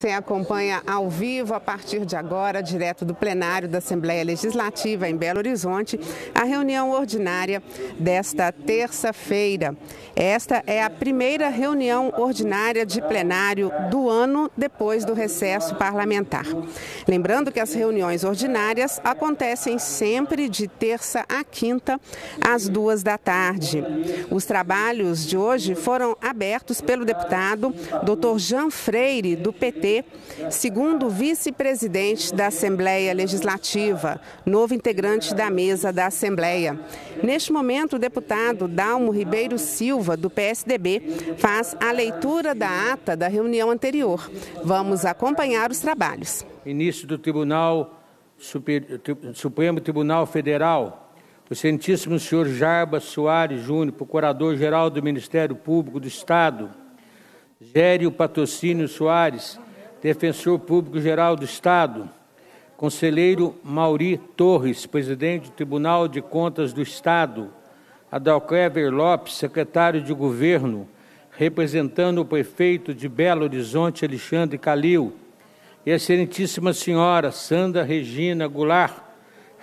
Você acompanha ao vivo, a partir de agora, direto do plenário da Assembleia Legislativa em Belo Horizonte, a reunião ordinária desta terça-feira. Esta é a primeira reunião ordinária de plenário do ano depois do recesso parlamentar. Lembrando que as reuniões ordinárias acontecem sempre de terça a quinta, às duas da tarde. Os trabalhos de hoje foram abertos pelo deputado Dr. Jean Freire, do PT segundo vice-presidente da Assembleia Legislativa, novo integrante da mesa da Assembleia. Neste momento, o deputado Dalmo Ribeiro Silva, do PSDB, faz a leitura da ata da reunião anterior. Vamos acompanhar os trabalhos. Início do Tribunal Supremo Tribunal Federal o Santíssimo Senhor Jarbas Soares Júnior, Procurador-Geral do Ministério Público do Estado, Gério Patrocínio Soares, Defensor Público Geral do Estado, Conselheiro Mauri Torres, presidente do Tribunal de Contas do Estado, Adalclever Lopes, secretário de Governo, representando o prefeito de Belo Horizonte, Alexandre Calil, e Excelentíssima Senhora Sandra Regina Goulart,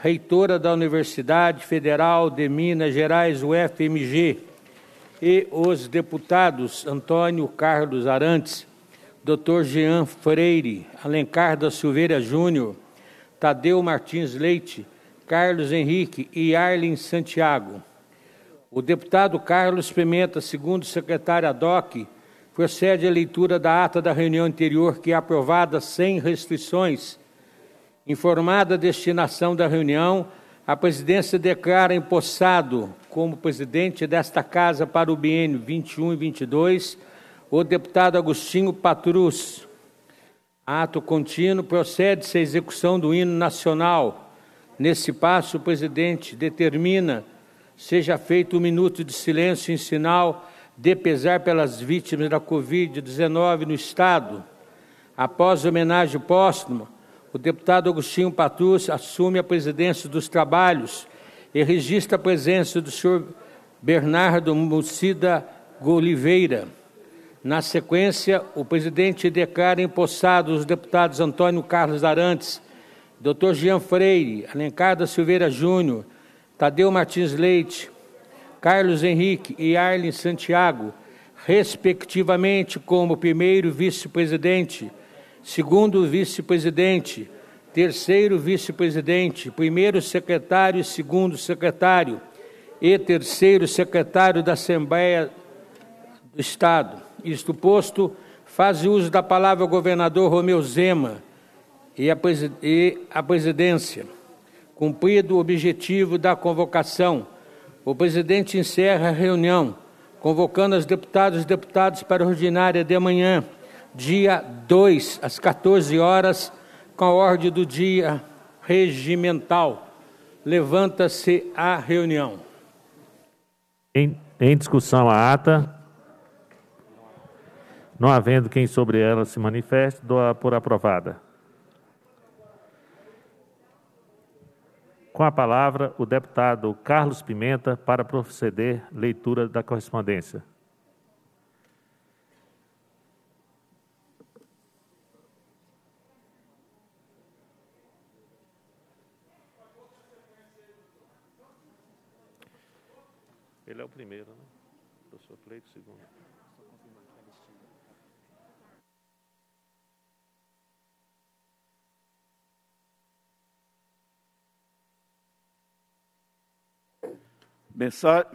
reitora da Universidade Federal de Minas Gerais, UFMG, e os deputados Antônio Carlos Arantes, Dr. Jean Freire, Alencar da Silveira Júnior, Tadeu Martins Leite, Carlos Henrique e Arlen Santiago. O deputado Carlos Pimenta, segundo secretário ADOC, procede à leitura da ata da reunião anterior, que é aprovada sem restrições. Informada a destinação da reunião, a presidência declara empossado como presidente desta Casa para o biênio 21 e 22 o deputado Agostinho Patrus. Ato contínuo procede-se à execução do hino nacional. Nesse passo, o presidente determina seja feito um minuto de silêncio em sinal de pesar pelas vítimas da Covid-19 no Estado. Após a homenagem póstuma, o deputado Agostinho Patrus assume a presidência dos trabalhos e registra a presença do senhor Bernardo Mucida Oliveira. Na sequência, o presidente declara empossados os deputados Antônio Carlos Arantes, Dr. Jean Freire, Alencar da Silveira Júnior, Tadeu Martins Leite, Carlos Henrique e Arlen Santiago, respectivamente como primeiro vice-presidente, segundo vice-presidente, terceiro vice-presidente, primeiro secretário e segundo secretário e terceiro secretário da Assembleia do Estado isto posto, faz uso da palavra o governador Romeu Zema e a, e a presidência. Cumprido o objetivo da convocação, o presidente encerra a reunião, convocando os deputados e deputados para a ordinária de amanhã, dia 2, às 14 horas, com a ordem do dia regimental. Levanta-se a reunião. Em, em discussão a ata. Não havendo quem sobre ela se manifeste, dou-a por aprovada. Com a palavra, o deputado Carlos Pimenta para proceder leitura da correspondência. Ele é o primeiro. Né?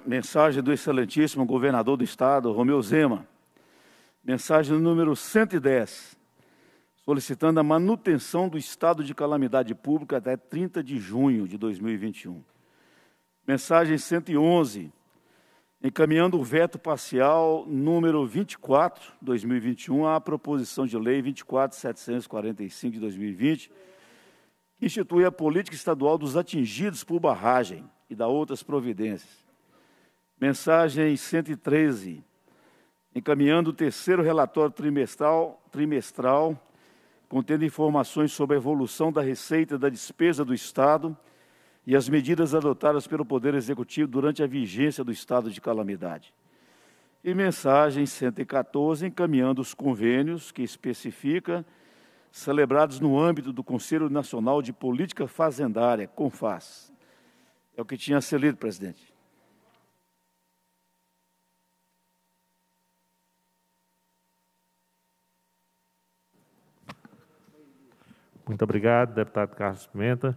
Mensagem do excelentíssimo governador do estado, Romeu Zema. Mensagem número 110, solicitando a manutenção do estado de calamidade pública até 30 de junho de 2021. Mensagem 111, encaminhando o veto parcial número 24, 2021, à proposição de lei 24745 de 2020, que institui a política estadual dos atingidos por barragem e da outras providências. Mensagem 113, encaminhando o terceiro relatório trimestral, trimestral contendo informações sobre a evolução da receita e da despesa do Estado e as medidas adotadas pelo Poder Executivo durante a vigência do estado de calamidade. E mensagem 114, encaminhando os convênios que especifica, celebrados no âmbito do Conselho Nacional de Política Fazendária, CONFAS. É o que tinha a ser lido, presidente. Muito obrigado, deputado Carlos Pimenta.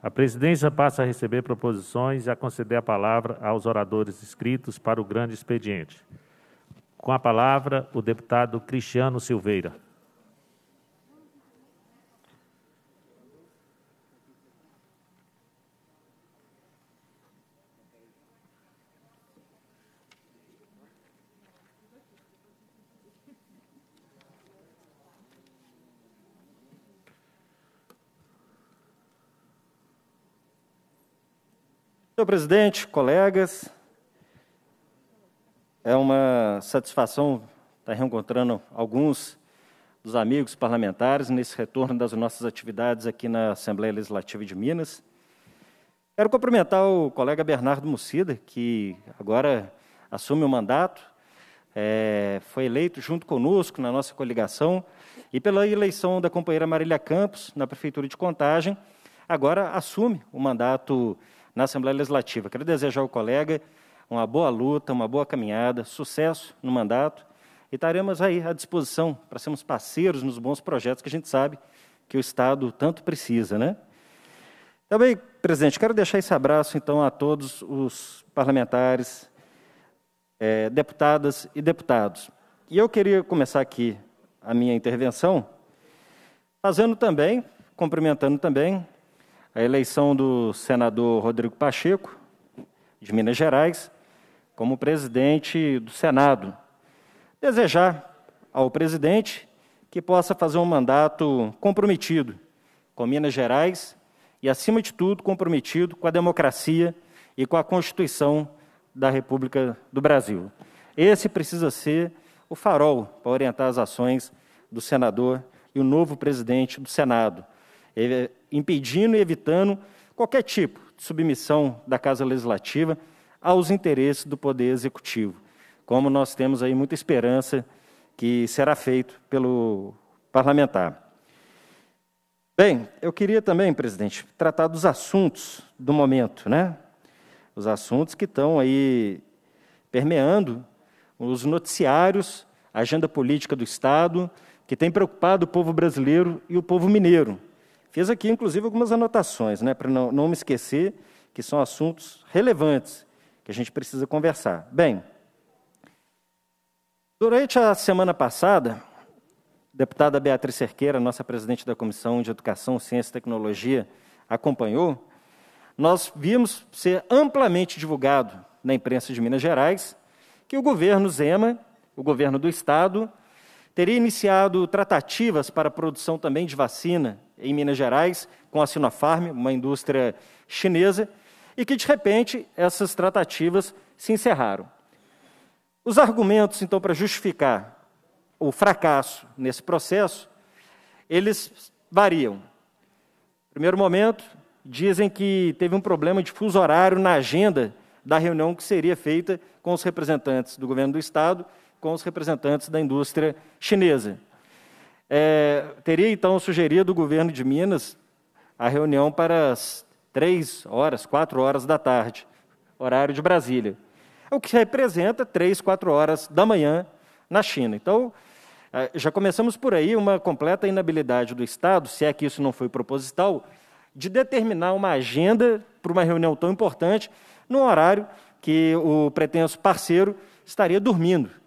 A presidência passa a receber proposições e a conceder a palavra aos oradores inscritos para o grande expediente. Com a palavra, o deputado Cristiano Silveira. Senhor presidente, colegas, é uma satisfação estar reencontrando alguns dos amigos parlamentares nesse retorno das nossas atividades aqui na Assembleia Legislativa de Minas. Quero cumprimentar o colega Bernardo Mucida, que agora assume o mandato, é, foi eleito junto conosco na nossa coligação, e pela eleição da companheira Marília Campos na Prefeitura de Contagem, agora assume o mandato na Assembleia Legislativa. Quero desejar ao colega uma boa luta, uma boa caminhada, sucesso no mandato e estaremos aí à disposição para sermos parceiros nos bons projetos que a gente sabe que o Estado tanto precisa, né? Também, presidente, quero deixar esse abraço então a todos os parlamentares, é, deputadas e deputados. E eu queria começar aqui a minha intervenção fazendo também, cumprimentando também a eleição do senador Rodrigo Pacheco, de Minas Gerais, como presidente do Senado. Desejar ao presidente que possa fazer um mandato comprometido com Minas Gerais e, acima de tudo, comprometido com a democracia e com a Constituição da República do Brasil. Esse precisa ser o farol para orientar as ações do senador e o novo presidente do Senado impedindo e evitando qualquer tipo de submissão da Casa Legislativa aos interesses do Poder Executivo, como nós temos aí muita esperança que será feito pelo parlamentar. Bem, eu queria também, presidente, tratar dos assuntos do momento, né? Os assuntos que estão aí permeando os noticiários, a agenda política do Estado, que tem preocupado o povo brasileiro e o povo mineiro. Fiz aqui, inclusive, algumas anotações, né, para não, não me esquecer que são assuntos relevantes que a gente precisa conversar. Bem, durante a semana passada, a deputada Beatriz Cerqueira, nossa presidente da Comissão de Educação, Ciência e Tecnologia, acompanhou, nós vimos ser amplamente divulgado na imprensa de Minas Gerais que o governo Zema, o governo do Estado, teria iniciado tratativas para a produção também de vacina em Minas Gerais, com a Sinopharm, uma indústria chinesa, e que, de repente, essas tratativas se encerraram. Os argumentos, então, para justificar o fracasso nesse processo, eles variam. Primeiro momento, dizem que teve um problema de fuso horário na agenda da reunião que seria feita com os representantes do governo do Estado com os representantes da indústria chinesa. É, teria então sugerido o governo de Minas a reunião para as três horas, quatro horas da tarde, horário de Brasília, é o que representa três, quatro horas da manhã na China. Então, é, já começamos por aí uma completa inabilidade do Estado, se é que isso não foi proposital, de determinar uma agenda para uma reunião tão importante num horário que o pretenso parceiro estaria dormindo.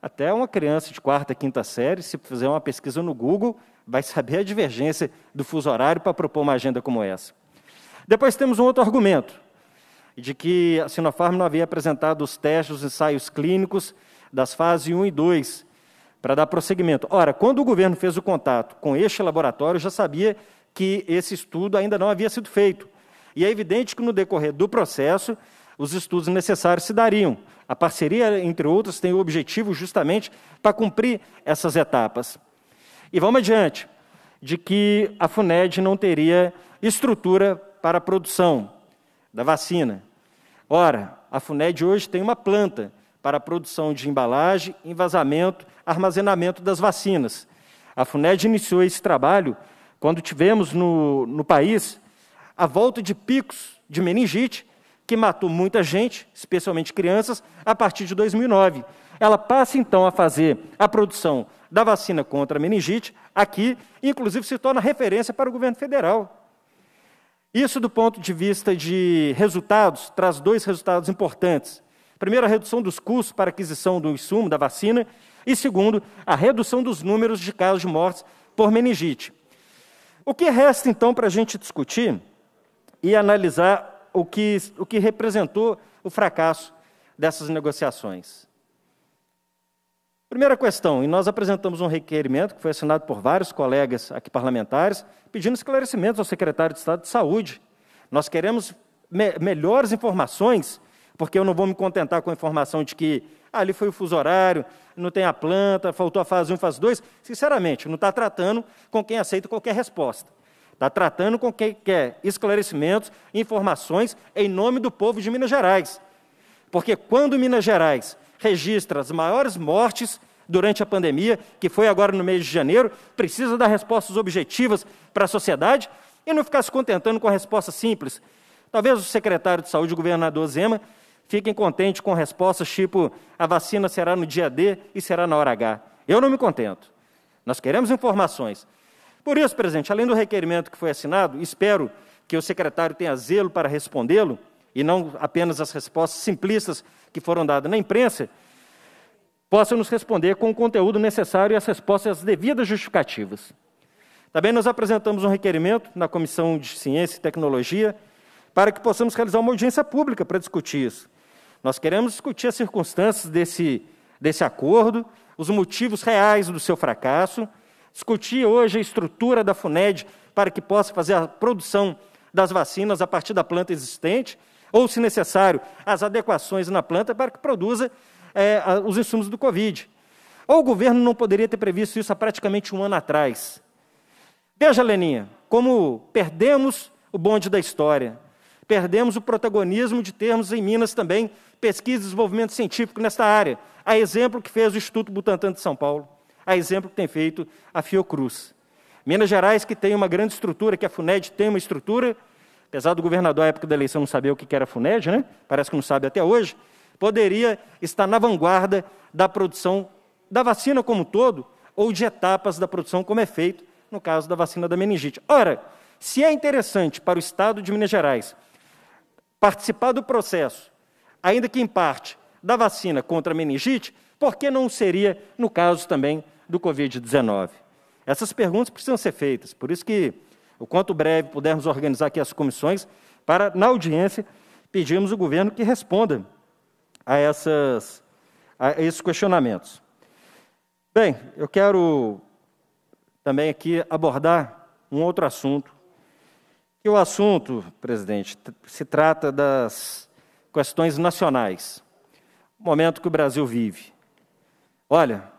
Até uma criança de quarta, quinta série, se fizer uma pesquisa no Google, vai saber a divergência do fuso horário para propor uma agenda como essa. Depois temos um outro argumento, de que a Sinopharm não havia apresentado os testes, os ensaios clínicos das fases 1 e 2, para dar prosseguimento. Ora, quando o governo fez o contato com este laboratório, já sabia que esse estudo ainda não havia sido feito. E é evidente que no decorrer do processo, os estudos necessários se dariam. A parceria, entre outros, tem o objetivo justamente para cumprir essas etapas. E vamos adiante, de que a FUNED não teria estrutura para a produção da vacina. Ora, a FUNED hoje tem uma planta para a produção de embalagem, envasamento, armazenamento das vacinas. A FUNED iniciou esse trabalho quando tivemos no, no país a volta de picos de meningite que matou muita gente, especialmente crianças, a partir de 2009. Ela passa então a fazer a produção da vacina contra a meningite aqui, inclusive se torna referência para o governo federal. Isso, do ponto de vista de resultados, traz dois resultados importantes. Primeiro, a redução dos custos para aquisição do insumo da vacina, e segundo, a redução dos números de casos de mortes por meningite. O que resta então para a gente discutir e analisar o que, o que representou o fracasso dessas negociações. Primeira questão, e nós apresentamos um requerimento que foi assinado por vários colegas aqui parlamentares, pedindo esclarecimentos ao secretário de Estado de Saúde. Nós queremos me melhores informações, porque eu não vou me contentar com a informação de que ah, ali foi o fuso horário, não tem a planta, faltou a fase 1 e fase 2. Sinceramente, não está tratando com quem aceita qualquer resposta. Está tratando com quem quer esclarecimentos, informações em nome do povo de Minas Gerais. Porque quando Minas Gerais registra as maiores mortes durante a pandemia, que foi agora no mês de janeiro, precisa dar respostas objetivas para a sociedade e não ficar se contentando com respostas simples. Talvez o secretário de saúde, o governador Zema, fiquem contentes com respostas tipo a vacina será no dia D e será na hora H. Eu não me contento. Nós queremos informações. Por isso, presidente, além do requerimento que foi assinado, espero que o secretário tenha zelo para respondê-lo e não apenas as respostas simplistas que foram dadas na imprensa, possa nos responder com o conteúdo necessário e as respostas devidas justificativas. Também nós apresentamos um requerimento na Comissão de Ciência e Tecnologia para que possamos realizar uma audiência pública para discutir isso. Nós queremos discutir as circunstâncias desse, desse acordo, os motivos reais do seu fracasso, discutir hoje a estrutura da FUNED para que possa fazer a produção das vacinas a partir da planta existente, ou, se necessário, as adequações na planta para que produza é, os insumos do Covid. Ou o governo não poderia ter previsto isso há praticamente um ano atrás. Veja, Leninha, como perdemos o bonde da história, perdemos o protagonismo de termos em Minas também pesquisa e desenvolvimento científico nesta área, a exemplo que fez o Instituto Butantan de São Paulo a exemplo que tem feito a Fiocruz. Minas Gerais, que tem uma grande estrutura, que a FUNED tem uma estrutura, apesar do governador, à época da eleição, não saber o que era a FUNED, né? parece que não sabe até hoje, poderia estar na vanguarda da produção da vacina como um todo, ou de etapas da produção, como é feito no caso da vacina da meningite. Ora, se é interessante para o Estado de Minas Gerais participar do processo, ainda que em parte, da vacina contra a meningite, por que não seria no caso também do Covid-19? Essas perguntas precisam ser feitas, por isso que, o quanto breve pudermos organizar aqui as comissões, para, na audiência, pedirmos ao governo que responda a, essas, a esses questionamentos. Bem, eu quero também aqui abordar um outro assunto, que o assunto, presidente, se trata das questões nacionais, o momento que o Brasil vive. Olha,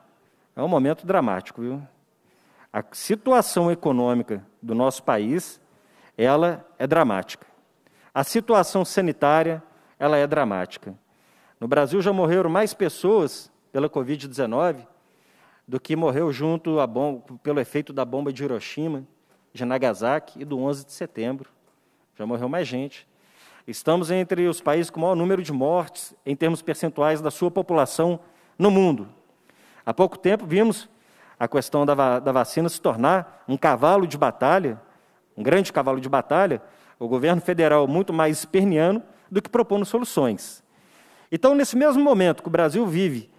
é um momento dramático, viu? A situação econômica do nosso país, ela é dramática. A situação sanitária, ela é dramática. No Brasil já morreram mais pessoas pela Covid-19 do que morreu junto a pelo efeito da bomba de Hiroshima, de Nagasaki e do 11 de setembro. Já morreu mais gente. Estamos entre os países com o maior número de mortes em termos percentuais da sua população no mundo. Há pouco tempo vimos a questão da, da vacina se tornar um cavalo de batalha, um grande cavalo de batalha, o governo federal muito mais esperneando do que propondo soluções. Então, nesse mesmo momento que o Brasil vive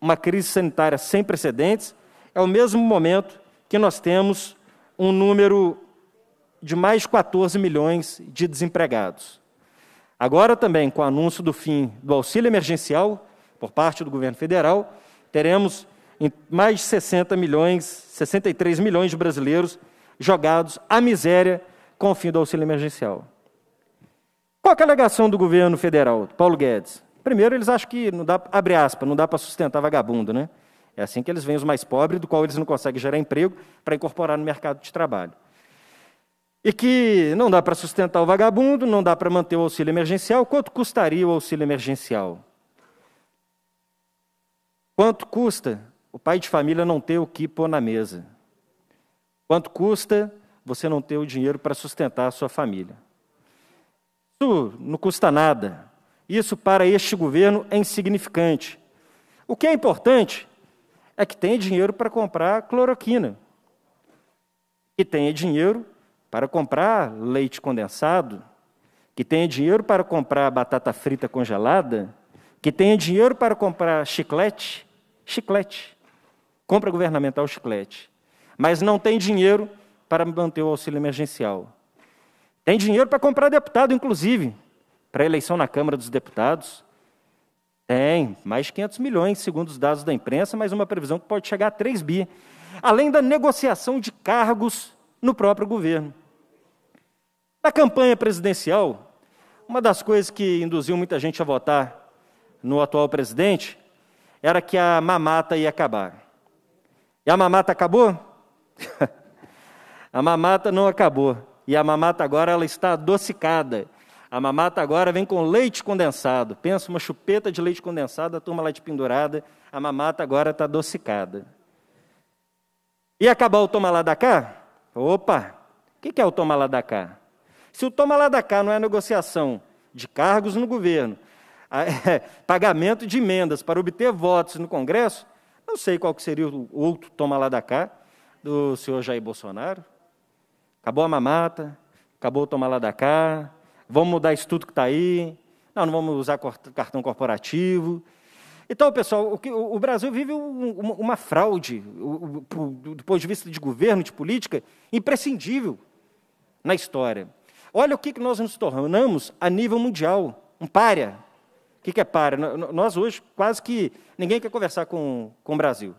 uma crise sanitária sem precedentes, é o mesmo momento que nós temos um número de mais de 14 milhões de desempregados. Agora também, com o anúncio do fim do auxílio emergencial por parte do governo federal, teremos mais de 60 milhões, 63 milhões de brasileiros jogados à miséria com o fim do auxílio emergencial. Qual é a alegação do governo federal, Paulo Guedes? Primeiro, eles acham que não dá, abre aspas, não dá para sustentar vagabundo, né? É assim que eles veem os mais pobres, do qual eles não conseguem gerar emprego, para incorporar no mercado de trabalho. E que não dá para sustentar o vagabundo, não dá para manter o auxílio emergencial. Quanto custaria o auxílio emergencial? Quanto custa o pai de família não ter o que pôr na mesa? Quanto custa você não ter o dinheiro para sustentar a sua família? Isso não custa nada. Isso para este governo é insignificante. O que é importante é que tenha dinheiro para comprar cloroquina, que tenha dinheiro para comprar leite condensado, que tenha dinheiro para comprar batata frita congelada, que tenha dinheiro para comprar chiclete, chiclete. Compra governamental chiclete. Mas não tem dinheiro para manter o auxílio emergencial. Tem dinheiro para comprar deputado, inclusive, para eleição na Câmara dos Deputados. Tem, mais de 500 milhões, segundo os dados da imprensa, mas uma previsão que pode chegar a 3 bi. Além da negociação de cargos no próprio governo. Na campanha presidencial, uma das coisas que induziu muita gente a votar no atual presidente era que a mamata ia acabar. E a mamata acabou? a mamata não acabou. E a mamata agora ela está adocicada. A mamata agora vem com leite condensado. Pensa uma chupeta de leite condensado, a turma lá de pendurada. A mamata agora está adocicada. E acabar o toma lá da cá? Opa! O que, que é o toma lá da cá? Se o toma lá da cá não é negociação de cargos no governo, ah, é, pagamento de emendas para obter votos no Congresso, não sei qual que seria o outro toma lá da cá do senhor Jair Bolsonaro. Acabou a mamata, acabou o toma lá da cá, vamos mudar isso tudo que está aí, não, não vamos usar cartão corporativo. Então, pessoal, o, Brasil vive uma, fraude, do ponto de vista de governo, de política, imprescindível na história. Olha o que, que nós nos tornamos a nível mundial, um párea, o que, que é para? Nós hoje quase que ninguém quer conversar com, com o Brasil.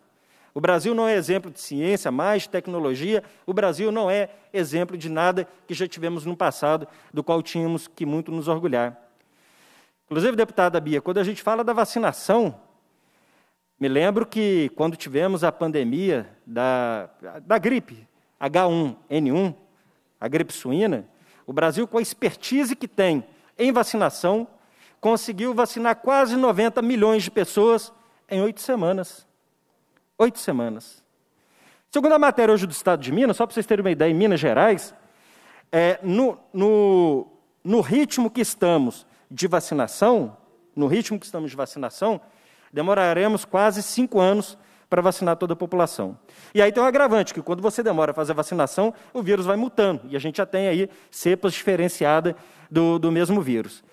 O Brasil não é exemplo de ciência, mais tecnologia, o Brasil não é exemplo de nada que já tivemos no passado, do qual tínhamos que muito nos orgulhar. Inclusive, deputada Bia, quando a gente fala da vacinação, me lembro que quando tivemos a pandemia da, da gripe H1N1, a gripe suína, o Brasil, com a expertise que tem em vacinação, conseguiu vacinar quase 90 milhões de pessoas em oito semanas. Oito semanas. Segundo a matéria hoje do Estado de Minas, só para vocês terem uma ideia, em Minas Gerais, é, no, no, no ritmo que estamos de vacinação, no ritmo que estamos de vacinação, demoraremos quase cinco anos para vacinar toda a população. E aí tem um agravante, que quando você demora a fazer a vacinação, o vírus vai mutando, e a gente já tem aí cepas diferenciadas do, do mesmo vírus.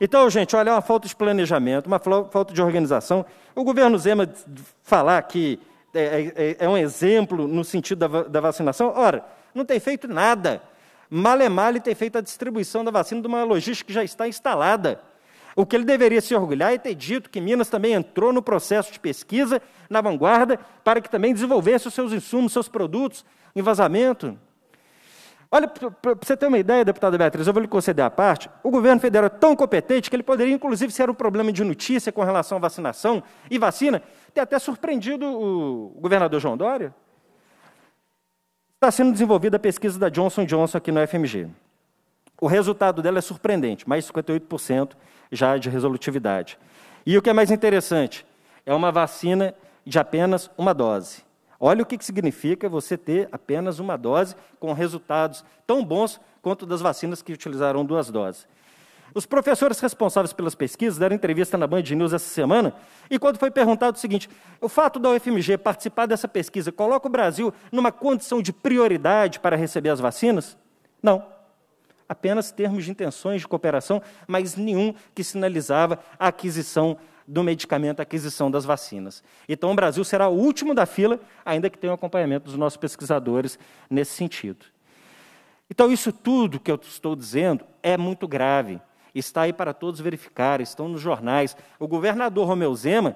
Então, gente, olha, é uma falta de planejamento, uma falta de organização. O governo Zema falar que é, é, é, é um exemplo no sentido da, da, vacinação, ora, não tem feito nada. Malemale é tem feito a distribuição da vacina de uma logística que já está instalada. O que ele deveria se orgulhar é ter dito que Minas também entrou no processo de pesquisa na vanguarda para que também desenvolvesse os seus insumos, seus produtos em vazamento. Olha, para você ter uma ideia, deputada Beatriz, eu vou lhe conceder a parte. O governo federal é tão competente que ele poderia, inclusive, ser um problema de notícia com relação à vacinação e vacina, ter até surpreendido o governador João Dória. Está sendo desenvolvida a pesquisa da Johnson Johnson aqui no FMG. O resultado dela é surpreendente, mais 58% já de resolutividade. E o que é mais interessante, é uma vacina de apenas uma dose. Olha o que, significa você ter apenas uma dose com resultados tão bons quanto das vacinas que utilizaram duas doses. Os professores responsáveis pelas pesquisas deram entrevista na Band News essa semana e quando foi perguntado o seguinte: o fato da UFMG participar dessa pesquisa coloca o Brasil numa condição de prioridade para receber as vacinas? Não. Apenas termos de intenções de cooperação, mas nenhum que sinalizava a aquisição do medicamento, a aquisição das vacinas. Então, o Brasil será o último da fila, ainda que tenha o um acompanhamento dos nossos pesquisadores nesse sentido. Então, isso tudo que eu estou dizendo é muito grave. Está aí para todos verificar, estão nos jornais. O governador Romeu Zema,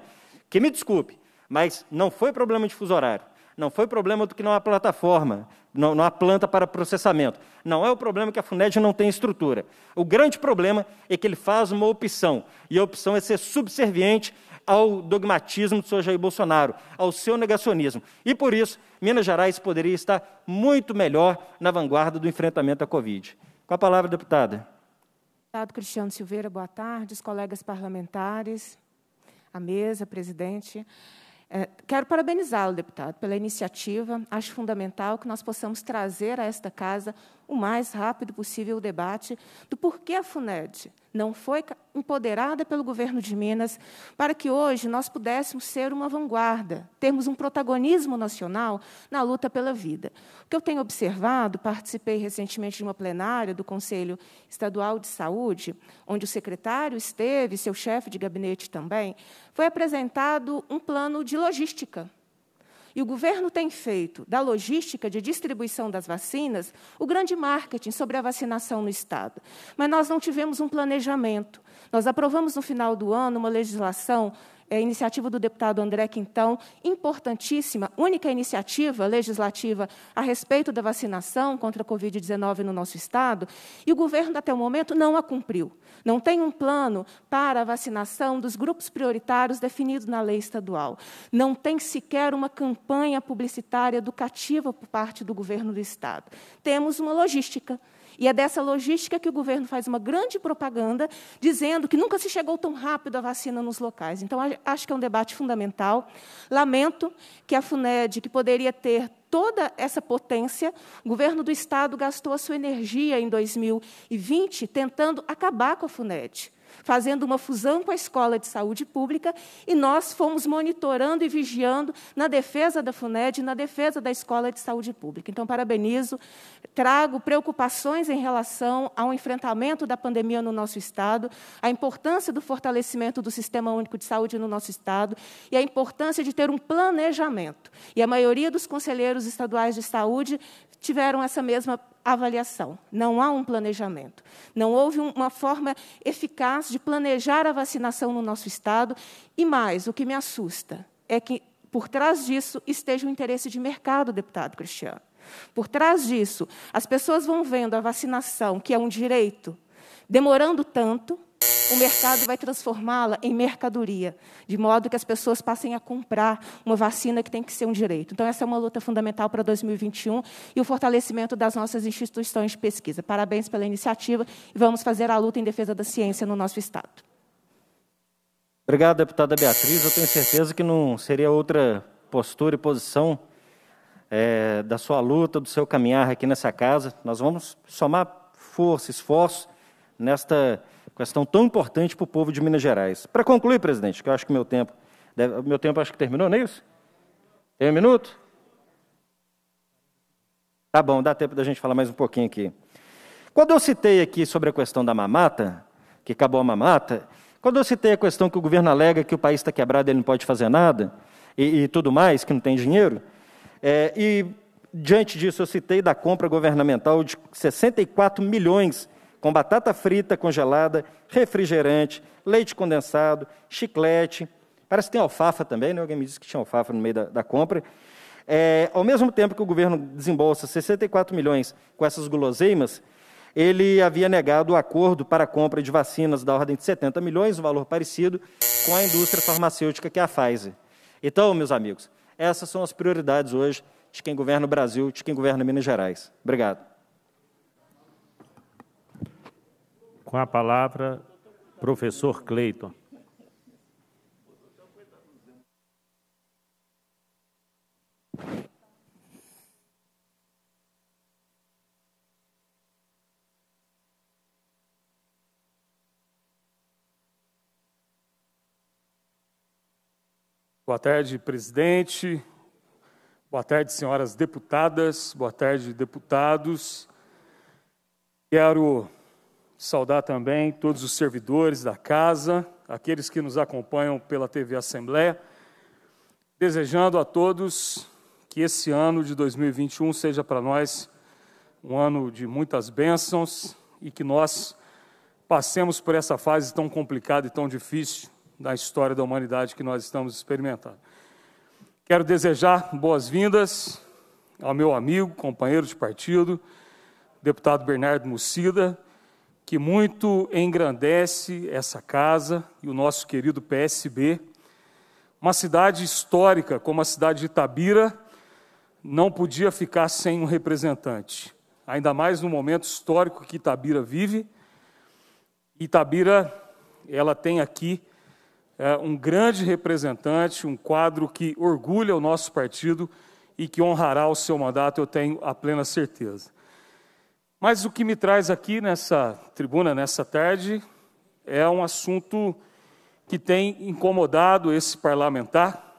que me desculpe, mas não foi problema de fuso horário. Não foi problema do que não há plataforma, não, não há planta para processamento. Não é o problema que a FUNED não tem estrutura. O grande problema é que ele faz uma opção, e a opção é ser subserviente ao dogmatismo do senhor Jair Bolsonaro, ao seu negacionismo. E por isso, Minas Gerais poderia estar muito melhor na vanguarda do enfrentamento à Covid. Com a palavra, deputada. Deputado Cristiano Silveira, boa tarde, os colegas parlamentares, a mesa, presidente. É, quero parabenizá-lo, deputado, pela iniciativa. Acho fundamental que nós possamos trazer a esta casa o mais rápido possível o debate do porquê a FUNED não foi empoderada pelo governo de Minas para que hoje nós pudéssemos ser uma vanguarda, termos um protagonismo nacional na luta pela vida. O que eu tenho observado, participei recentemente de uma plenária do Conselho Estadual de Saúde, onde o secretário esteve, seu chefe de gabinete também, foi apresentado um plano de logística e o governo tem feito da logística de distribuição das vacinas o grande marketing sobre a vacinação no Estado. Mas nós não tivemos um planejamento. Nós aprovamos no final do ano uma legislação é, iniciativa do deputado André Quintão, importantíssima, única iniciativa legislativa a respeito da vacinação contra a Covid-19 no nosso Estado, e o governo, até o momento, não a cumpriu. Não tem um plano para a vacinação dos grupos prioritários definidos na lei estadual. Não tem sequer uma campanha publicitária educativa por parte do governo do Estado. Temos uma logística e é dessa logística que o governo faz uma grande propaganda, dizendo que nunca se chegou tão rápido a vacina nos locais. Então, acho que é um debate fundamental. Lamento que a FUNED, que poderia ter toda essa potência, o governo do Estado gastou a sua energia em 2020 tentando acabar com a FUNED fazendo uma fusão com a Escola de Saúde Pública, e nós fomos monitorando e vigiando na defesa da FUNED, na defesa da Escola de Saúde Pública. Então, parabenizo, trago preocupações em relação ao enfrentamento da pandemia no nosso Estado, a importância do fortalecimento do Sistema Único de Saúde no nosso Estado e a importância de ter um planejamento. E a maioria dos conselheiros estaduais de saúde tiveram essa mesma avaliação, não há um planejamento. Não houve uma forma eficaz de planejar a vacinação no nosso Estado. E mais, o que me assusta é que por trás disso esteja o interesse de mercado, deputado Cristiano. Por trás disso, as pessoas vão vendo a vacinação, que é um direito, demorando tanto o mercado vai transformá-la em mercadoria, de modo que as pessoas passem a comprar uma vacina que tem que ser um direito. Então, essa é uma luta fundamental para 2021 e o fortalecimento das nossas instituições de pesquisa. Parabéns pela iniciativa e vamos fazer a luta em defesa da ciência no nosso Estado. Obrigado, deputada Beatriz. Eu tenho certeza que não seria outra postura e posição é, da sua luta, do seu caminhar aqui nessa casa. Nós vamos somar força, esforço nesta Questão tão importante para o povo de Minas Gerais. Para concluir, presidente, que eu acho que meu tempo. Deve, meu tempo acho que terminou, não é isso? Tem um minuto? Tá bom, dá tempo da gente falar mais um pouquinho aqui. Quando eu citei aqui sobre a questão da mamata, que acabou a mamata, quando eu citei a questão que o governo alega que o país está quebrado e ele não pode fazer nada, e, e tudo mais, que não tem dinheiro, é, e diante disso eu citei da compra governamental de 64 milhões com batata frita congelada, refrigerante, leite condensado, chiclete. Parece que tem alfafa também, né? Alguém me disse que tinha alfafa no meio da, da compra. É, ao mesmo tempo que o governo desembolsa 64 milhões com essas guloseimas, ele havia negado o acordo para a compra de vacinas da ordem de 70 milhões, um valor parecido, com a indústria farmacêutica, que é a Pfizer. Então, meus amigos, essas são as prioridades hoje de quem governa o Brasil, de quem governa Minas Gerais. Obrigado. Com a palavra, professor Cleiton. Boa tarde, presidente. Boa tarde, senhoras deputadas. Boa tarde, deputados. Quero Saudar também todos os servidores da casa, aqueles que nos acompanham pela TV Assembleia, desejando a todos que esse ano de 2021 seja para nós um ano de muitas bênçãos e que nós passemos por essa fase tão complicada e tão difícil da história da humanidade que nós estamos experimentando. Quero desejar boas-vindas ao meu amigo, companheiro de partido, deputado Bernardo Mucida que muito engrandece essa casa e o nosso querido PSB. Uma cidade histórica como a cidade de Itabira não podia ficar sem um representante, ainda mais no momento histórico que Itabira vive. Itabira, ela tem aqui é, um grande representante, um quadro que orgulha o nosso partido e que honrará o seu mandato, eu tenho a plena certeza. Mas o que me traz aqui nessa tribuna, nessa tarde, é um assunto que tem incomodado esse parlamentar.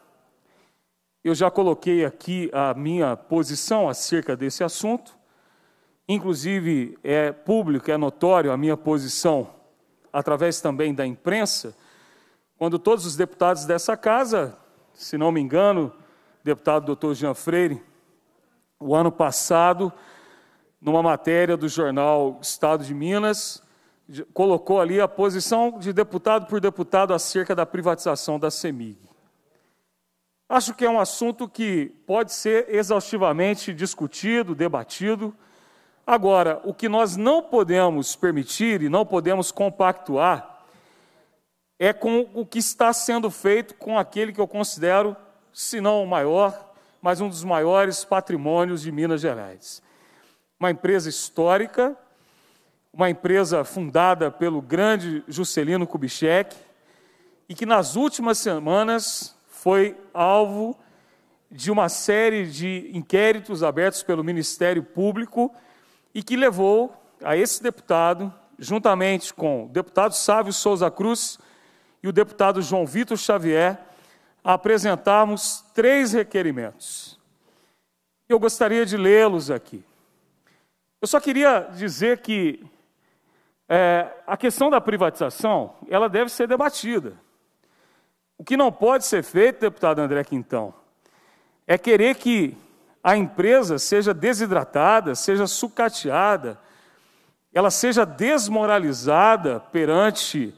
Eu já coloquei aqui a minha posição acerca desse assunto. Inclusive, é público, é notório a minha posição, através também da imprensa, quando todos os deputados dessa casa, se não me engano, deputado doutor Jean Freire, o ano passado, numa matéria do jornal Estado de Minas, colocou ali a posição de deputado por deputado acerca da privatização da CEMIG. Acho que é um assunto que pode ser exaustivamente discutido, debatido. Agora, o que nós não podemos permitir e não podemos compactuar é com o que está sendo feito com aquele que eu considero, se não o maior, mas um dos maiores patrimônios de Minas Gerais uma empresa histórica, uma empresa fundada pelo grande Juscelino Kubitschek e que nas últimas semanas foi alvo de uma série de inquéritos abertos pelo Ministério Público e que levou a esse deputado, juntamente com o deputado Sávio Souza Cruz e o deputado João Vitor Xavier, a apresentarmos três requerimentos. Eu gostaria de lê-los aqui. Eu só queria dizer que é, a questão da privatização, ela deve ser debatida. O que não pode ser feito, deputado André Quintão, é querer que a empresa seja desidratada, seja sucateada, ela seja desmoralizada perante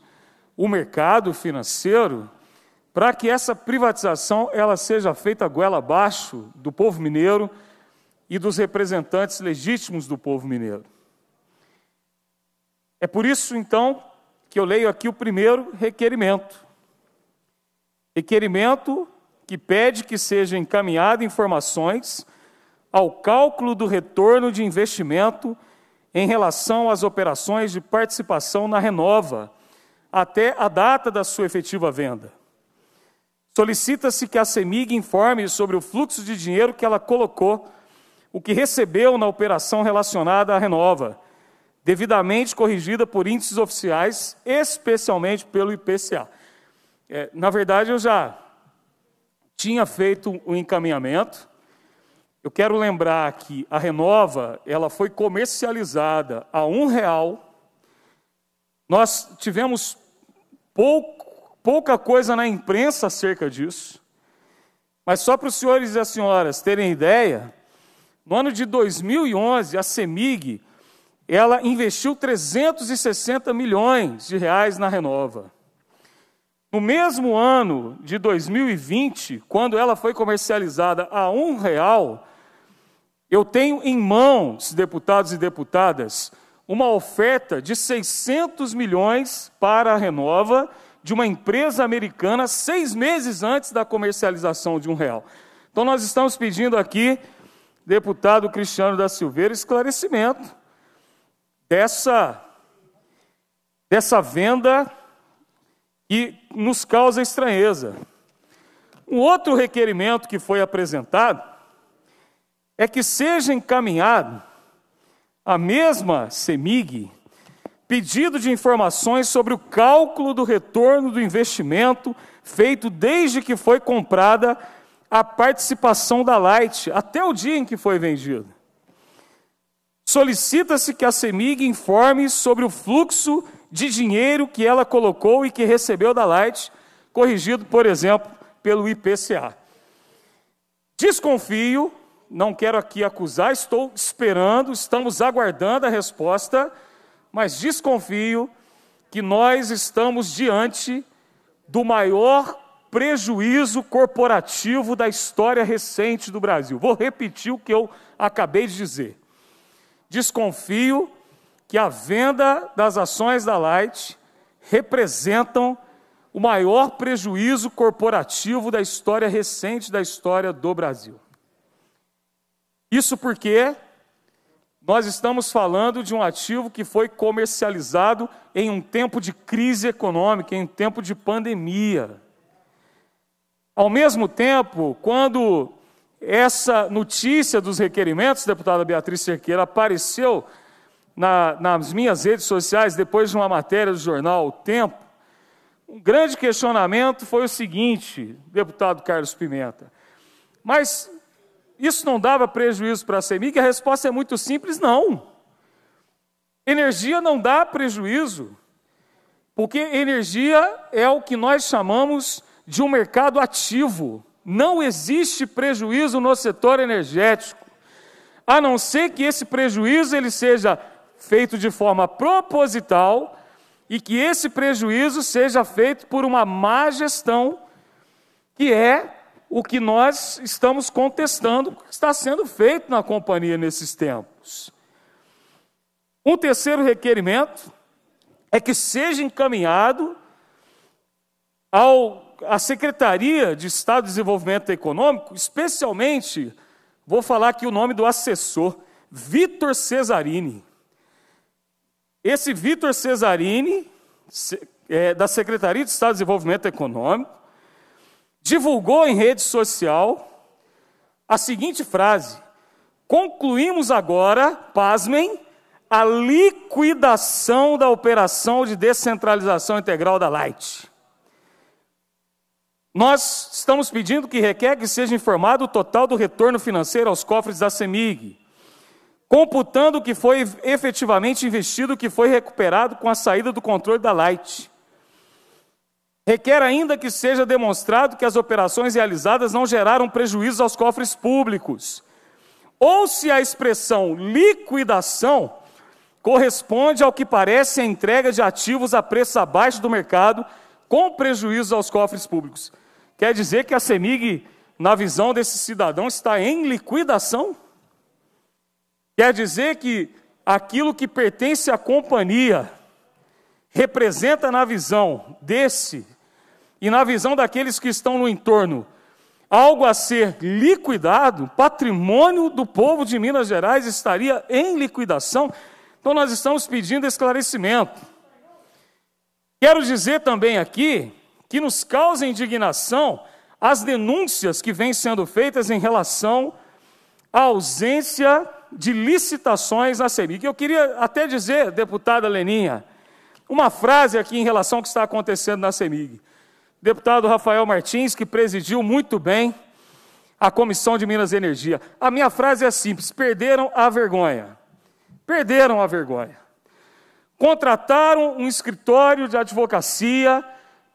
o mercado financeiro, para que essa privatização ela seja feita goela abaixo do povo mineiro e dos representantes legítimos do povo mineiro. É por isso, então, que eu leio aqui o primeiro requerimento. Requerimento que pede que sejam encaminhadas informações ao cálculo do retorno de investimento em relação às operações de participação na Renova, até a data da sua efetiva venda. Solicita-se que a CEMIG informe sobre o fluxo de dinheiro que ela colocou o que recebeu na operação relacionada à Renova, devidamente corrigida por índices oficiais, especialmente pelo IPCA. É, na verdade, eu já tinha feito o um encaminhamento. Eu quero lembrar que a Renova ela foi comercializada a um real. Nós tivemos pouco, pouca coisa na imprensa acerca disso. Mas só para os senhores e as senhoras terem ideia, no ano de 2011, a CEMIG, ela investiu 360 milhões de reais na Renova. No mesmo ano de 2020, quando ela foi comercializada a um real, eu tenho em mãos, deputados e deputadas, uma oferta de 600 milhões para a Renova de uma empresa americana seis meses antes da comercialização de um real. Então nós estamos pedindo aqui deputado Cristiano da Silveira esclarecimento dessa, dessa venda que nos causa estranheza. Um outro requerimento que foi apresentado é que seja encaminhado à mesma CEMIG pedido de informações sobre o cálculo do retorno do investimento feito desde que foi comprada a participação da Light até o dia em que foi vendido. Solicita-se que a CEMIG informe sobre o fluxo de dinheiro que ela colocou e que recebeu da Light, corrigido, por exemplo, pelo IPCA. Desconfio, não quero aqui acusar, estou esperando, estamos aguardando a resposta, mas desconfio que nós estamos diante do maior prejuízo corporativo da história recente do Brasil. Vou repetir o que eu acabei de dizer. Desconfio que a venda das ações da Light representam o maior prejuízo corporativo da história recente da história do Brasil. Isso porque nós estamos falando de um ativo que foi comercializado em um tempo de crise econômica, em um tempo de pandemia. Ao mesmo tempo, quando essa notícia dos requerimentos, deputada Beatriz Cerqueira, apareceu na, nas minhas redes sociais, depois de uma matéria do jornal O Tempo, um grande questionamento foi o seguinte, deputado Carlos Pimenta, mas isso não dava prejuízo para a CEMIG? A resposta é muito simples: não. Energia não dá prejuízo, porque energia é o que nós chamamos de um mercado ativo. Não existe prejuízo no setor energético, a não ser que esse prejuízo ele seja feito de forma proposital e que esse prejuízo seja feito por uma má gestão, que é o que nós estamos contestando que está sendo feito na companhia nesses tempos. Um terceiro requerimento é que seja encaminhado ao a Secretaria de Estado de Desenvolvimento Econômico, especialmente, vou falar aqui o nome do assessor, Vitor Cesarini. Esse Vitor Cesarini, é, da Secretaria de Estado de Desenvolvimento Econômico, divulgou em rede social a seguinte frase: Concluímos agora, pasmem, a liquidação da operação de descentralização integral da Light. Nós estamos pedindo que requer que seja informado o total do retorno financeiro aos cofres da CEMIG, computando o que foi efetivamente investido, o que foi recuperado com a saída do controle da Light. Requer ainda que seja demonstrado que as operações realizadas não geraram prejuízo aos cofres públicos, ou se a expressão liquidação corresponde ao que parece a entrega de ativos a preço abaixo do mercado, com prejuízo aos cofres públicos. Quer dizer que a CEMIG, na visão desse cidadão, está em liquidação? Quer dizer que aquilo que pertence à companhia representa na visão desse e na visão daqueles que estão no entorno algo a ser liquidado, patrimônio do povo de Minas Gerais estaria em liquidação. Então nós estamos pedindo esclarecimento. Quero dizer também aqui que nos causa indignação as denúncias que vêm sendo feitas em relação à ausência de licitações na CEMIG. Eu queria até dizer, deputada Leninha, uma frase aqui em relação ao que está acontecendo na CEMIG. Deputado Rafael Martins, que presidiu muito bem a Comissão de Minas e Energia. A minha frase é simples: perderam a vergonha. Perderam a vergonha. Contrataram um escritório de advocacia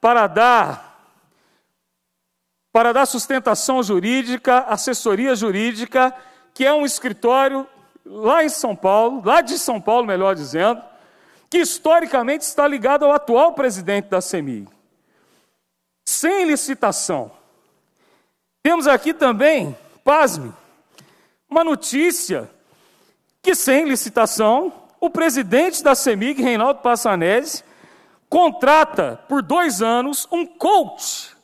para dar para dar sustentação jurídica, assessoria jurídica, que é um escritório lá em São Paulo, lá de São Paulo, melhor dizendo, que historicamente está ligado ao atual presidente da Semig, Sem licitação. Temos aqui também, pasme, uma notícia que sem licitação, o presidente da CEMIG, Reinaldo Passanese, contrata por dois anos um coach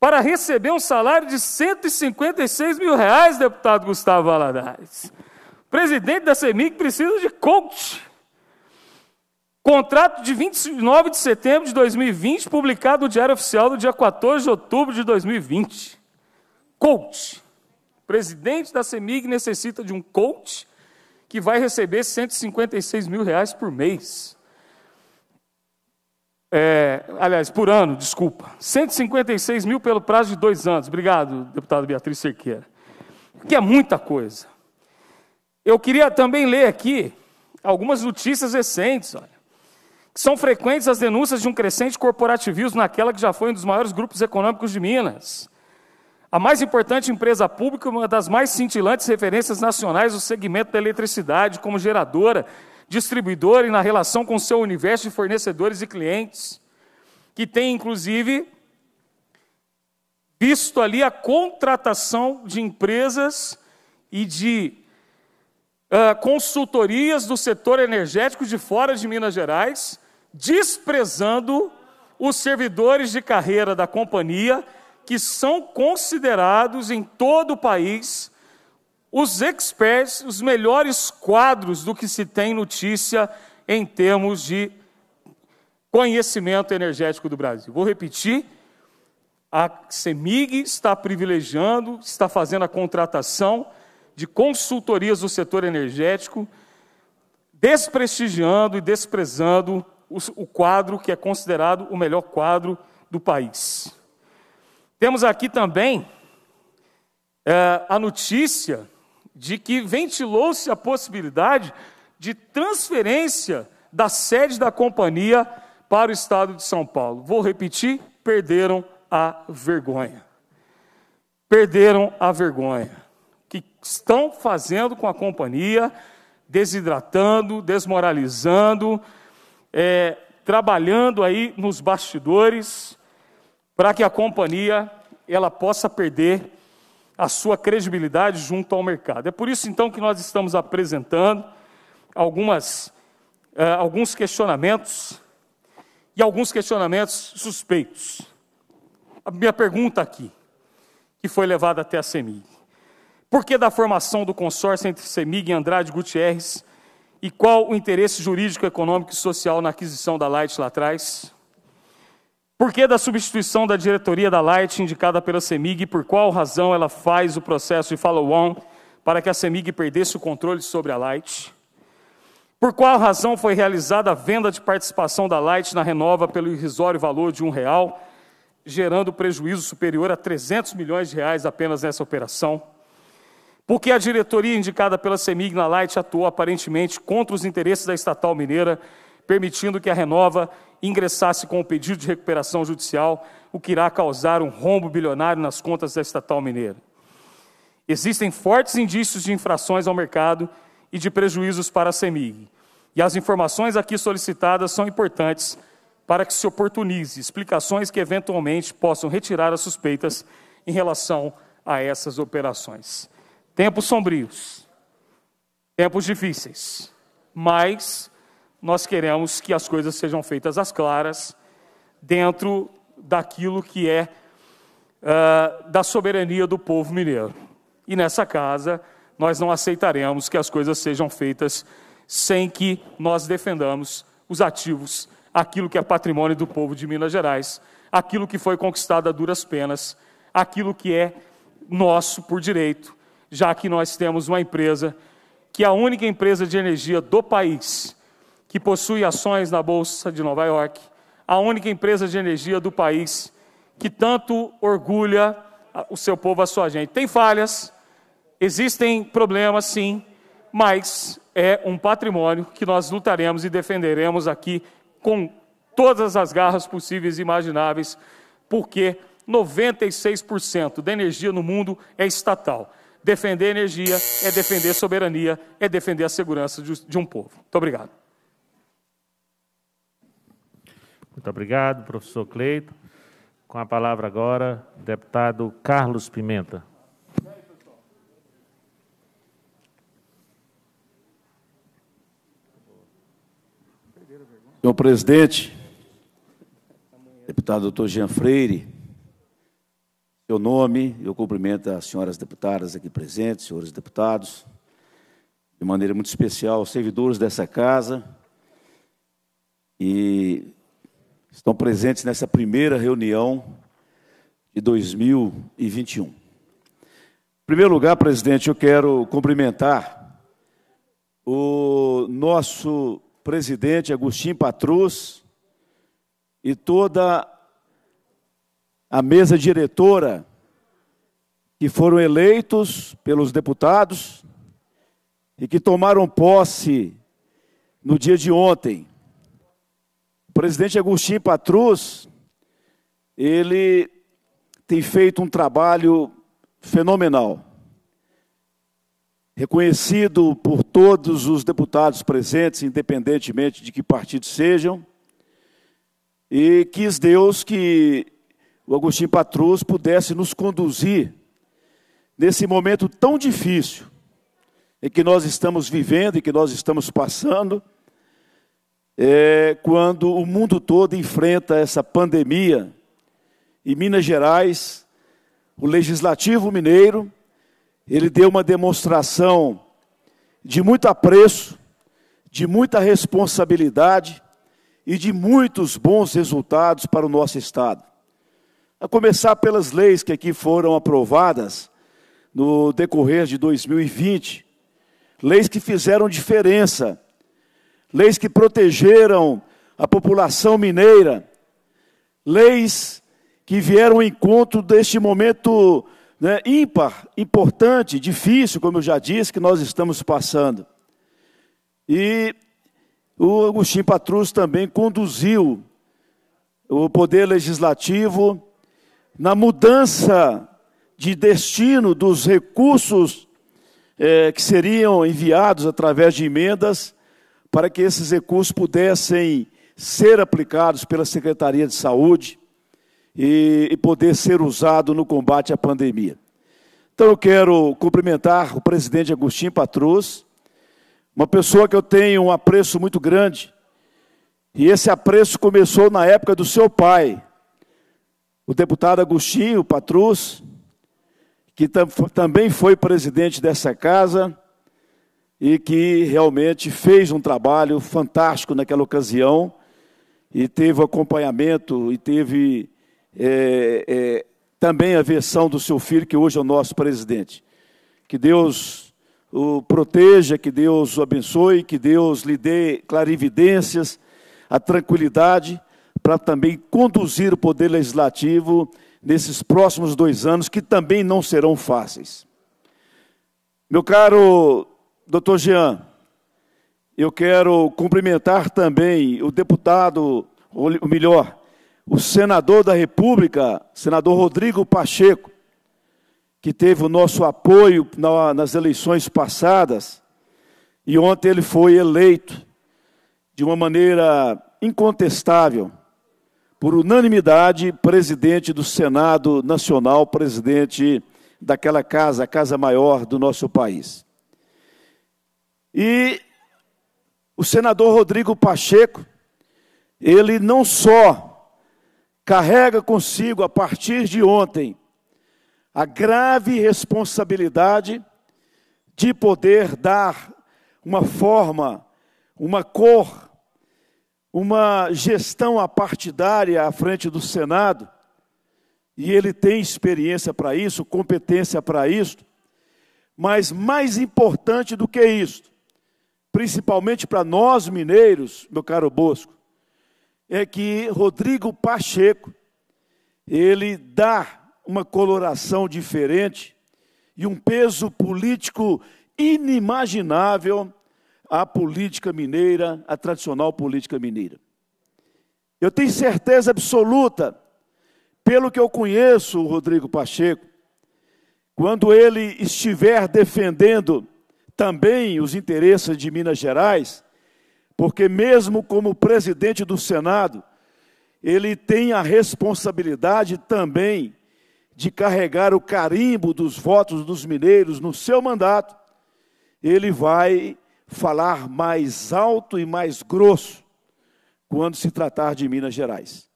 para receber um salário de 156 mil reais, deputado Gustavo Valadares. presidente da CEMIC precisa de coach. Contrato de 29 de setembro de 2020, publicado no Diário Oficial do dia 14 de outubro de 2020. Coach. presidente da CEMIG necessita de um coach que vai receber 156 mil reais por mês. É, aliás, por ano, desculpa. 156 mil pelo prazo de dois anos. Obrigado, deputado Beatriz Cerqueira. Que é muita coisa. Eu queria também ler aqui algumas notícias recentes. Olha. São frequentes as denúncias de um crescente corporativismo naquela que já foi um dos maiores grupos econômicos de Minas. A mais importante empresa pública, uma das mais cintilantes referências nacionais do segmento da eletricidade como geradora distribuidor e na relação com seu universo de fornecedores e clientes, que tem inclusive visto ali a contratação de empresas e de uh, consultorias do setor energético de fora de Minas Gerais, desprezando os servidores de carreira da companhia, que são considerados em todo o país os experts, os melhores quadros do que se tem notícia em termos de conhecimento energético do Brasil. Vou repetir: a CEMIG está privilegiando, está fazendo a contratação de consultorias do setor energético, desprestigiando e desprezando o quadro que é considerado o melhor quadro do país. Temos aqui também é, a notícia de que ventilou-se a possibilidade de transferência da sede da companhia para o estado de São Paulo. Vou repetir: perderam a vergonha. Perderam a vergonha. O que estão fazendo com a companhia, desidratando, desmoralizando, é, trabalhando aí nos bastidores para que a companhia ela possa perder a sua credibilidade junto ao mercado. É por isso então que nós estamos apresentando algumas, uh, alguns questionamentos e alguns questionamentos suspeitos. A minha pergunta aqui, que foi levada até a CEMIG. Por que da formação do consórcio entre CEMIG e Andrade Gutierrez e qual o interesse jurídico, econômico e social na aquisição da Light lá atrás? Por que da substituição da diretoria da Light indicada pela CEMIG e por qual razão ela faz o processo de follow-on para que a CEMIG perdesse o controle sobre a Light? Por qual razão foi realizada a venda de participação da Light na Renova pelo irrisório valor de um real, gerando prejuízo superior a 300 milhões de reais apenas nessa operação? Por que a diretoria indicada pela CEMIG na Light atuou aparentemente contra os interesses da estatal mineira permitindo que a Renova ingressasse com o pedido de recuperação judicial, o que irá causar um rombo bilionário nas contas da estatal mineira. Existem fortes indícios de infrações ao mercado e de prejuízos para a CEMIG. E as informações aqui solicitadas são importantes para que se oportunize explicações que eventualmente possam retirar as suspeitas em relação a essas operações. Tempos sombrios, tempos difíceis, mas nós queremos que as coisas sejam feitas às claras, dentro daquilo que é uh, da soberania do povo mineiro. E nessa casa, nós não aceitaremos que as coisas sejam feitas sem que nós defendamos os ativos, aquilo que é patrimônio do povo de Minas Gerais, aquilo que foi conquistado a duras penas, aquilo que é nosso por direito, já que nós temos uma empresa que é a única empresa de energia do país que possui ações na Bolsa de Nova York, a única empresa de energia do país que tanto orgulha o seu povo, a sua gente. Tem falhas, existem problemas, sim, mas é um patrimônio que nós lutaremos e defenderemos aqui com todas as garras possíveis e imagináveis, porque 96% da energia no mundo é estatal. Defender energia é defender soberania, é defender a segurança de um povo. Muito obrigado. Muito obrigado, professor Cleito. Com a palavra agora, deputado Carlos Pimenta. Senhor presidente, deputado doutor Jean Freire, Meu nome, eu cumprimento as senhoras deputadas aqui presentes, senhores deputados, de maneira muito especial, os servidores dessa casa e estão presentes nessa primeira reunião de 2021. Em primeiro lugar, presidente, eu quero cumprimentar o nosso presidente Agostinho Patrus e toda a mesa diretora que foram eleitos pelos deputados e que tomaram posse no dia de ontem. O presidente Agostinho Patrus, ele tem feito um trabalho fenomenal. Reconhecido por todos os deputados presentes, independentemente de que partido sejam, e quis Deus que o Agostinho Patrus pudesse nos conduzir nesse momento tão difícil em que nós estamos vivendo e que nós estamos passando, é, quando o mundo todo enfrenta essa pandemia, em Minas Gerais, o Legislativo Mineiro, ele deu uma demonstração de muito apreço, de muita responsabilidade e de muitos bons resultados para o nosso Estado. A começar pelas leis que aqui foram aprovadas no decorrer de 2020, leis que fizeram diferença leis que protegeram a população mineira, leis que vieram ao encontro deste momento né, ímpar, importante, difícil, como eu já disse, que nós estamos passando. E o Agostinho Patrus também conduziu o poder legislativo na mudança de destino dos recursos eh, que seriam enviados através de emendas para que esses recursos pudessem ser aplicados pela Secretaria de Saúde e, e poder ser usado no combate à pandemia. Então eu quero cumprimentar o presidente Agostinho Patrus, uma pessoa que eu tenho um apreço muito grande. E esse apreço começou na época do seu pai, o deputado Agostinho Patrus, que tam também foi presidente dessa casa e que realmente fez um trabalho fantástico naquela ocasião e teve acompanhamento e teve é, é, também a versão do seu filho, que hoje é o nosso presidente. Que Deus o proteja, que Deus o abençoe, que Deus lhe dê clarividências, a tranquilidade para também conduzir o poder legislativo nesses próximos dois anos, que também não serão fáceis. Meu caro doutor Jean, eu quero cumprimentar também o deputado, ou melhor, o senador da República, senador Rodrigo Pacheco, que teve o nosso apoio nas eleições passadas, e ontem ele foi eleito de uma maneira incontestável, por unanimidade, presidente do Senado Nacional, presidente daquela casa, a casa maior do nosso país. E o senador Rodrigo Pacheco, ele não só carrega consigo, a partir de ontem, a grave responsabilidade de poder dar uma forma, uma cor, uma gestão apartidária à frente do Senado, e ele tem experiência para isso, competência para isso, mas mais importante do que isso, principalmente para nós mineiros, meu caro Bosco, é que Rodrigo Pacheco ele dá uma coloração diferente e um peso político inimaginável à política mineira, à tradicional política mineira. Eu tenho certeza absoluta, pelo que eu conheço o Rodrigo Pacheco, quando ele estiver defendendo também os interesses de Minas Gerais, porque, mesmo como presidente do Senado, ele tem a responsabilidade também de carregar o carimbo dos votos dos mineiros no seu mandato, ele vai falar mais alto e mais grosso quando se tratar de Minas Gerais.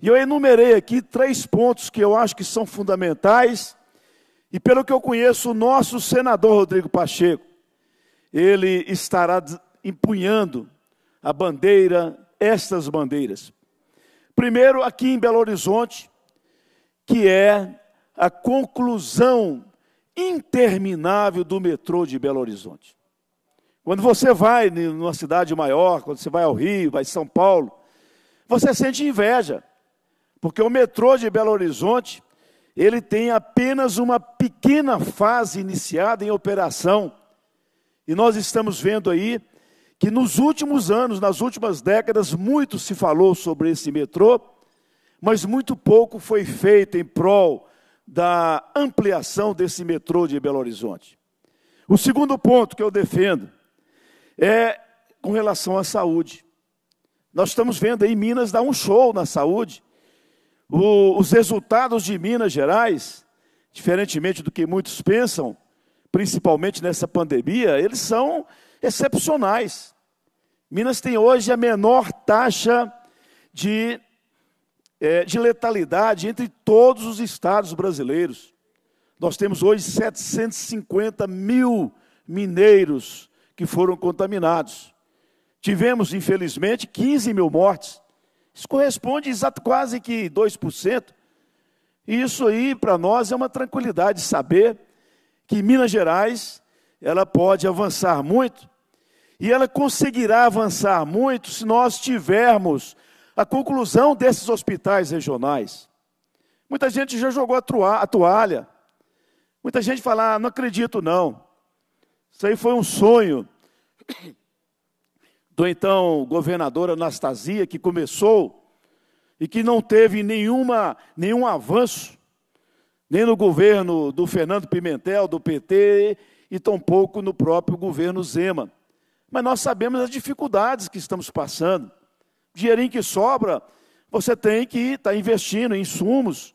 E eu enumerei aqui três pontos que eu acho que são fundamentais e pelo que eu conheço, o nosso senador Rodrigo Pacheco, ele estará empunhando a bandeira, estas bandeiras. Primeiro, aqui em Belo Horizonte, que é a conclusão interminável do metrô de Belo Horizonte. Quando você vai numa cidade maior, quando você vai ao Rio, vai a São Paulo, você sente inveja, porque o metrô de Belo Horizonte ele tem apenas uma pequena fase iniciada em operação. E nós estamos vendo aí que nos últimos anos, nas últimas décadas, muito se falou sobre esse metrô, mas muito pouco foi feito em prol da ampliação desse metrô de Belo Horizonte. O segundo ponto que eu defendo é com relação à saúde. Nós estamos vendo aí Minas dar um show na saúde. O, os resultados de Minas Gerais, diferentemente do que muitos pensam, principalmente nessa pandemia, eles são excepcionais. Minas tem hoje a menor taxa de, é, de letalidade entre todos os estados brasileiros. Nós temos hoje 750 mil mineiros que foram contaminados. Tivemos, infelizmente, 15 mil mortes. Isso corresponde exato quase que 2%. E isso aí para nós é uma tranquilidade saber que Minas Gerais ela pode avançar muito e ela conseguirá avançar muito se nós tivermos a conclusão desses hospitais regionais. Muita gente já jogou a, toalha. Muita gente fala, ah, não acredito não. Isso aí foi um sonho do então governador Anastasia, que começou e que não teve nenhuma, nenhum avanço, nem no governo do Fernando Pimentel, do PT, e tampouco no próprio governo Zema. Mas nós sabemos as dificuldades que estamos passando. dinheirinho que sobra, você tem que estar tá investindo em insumos.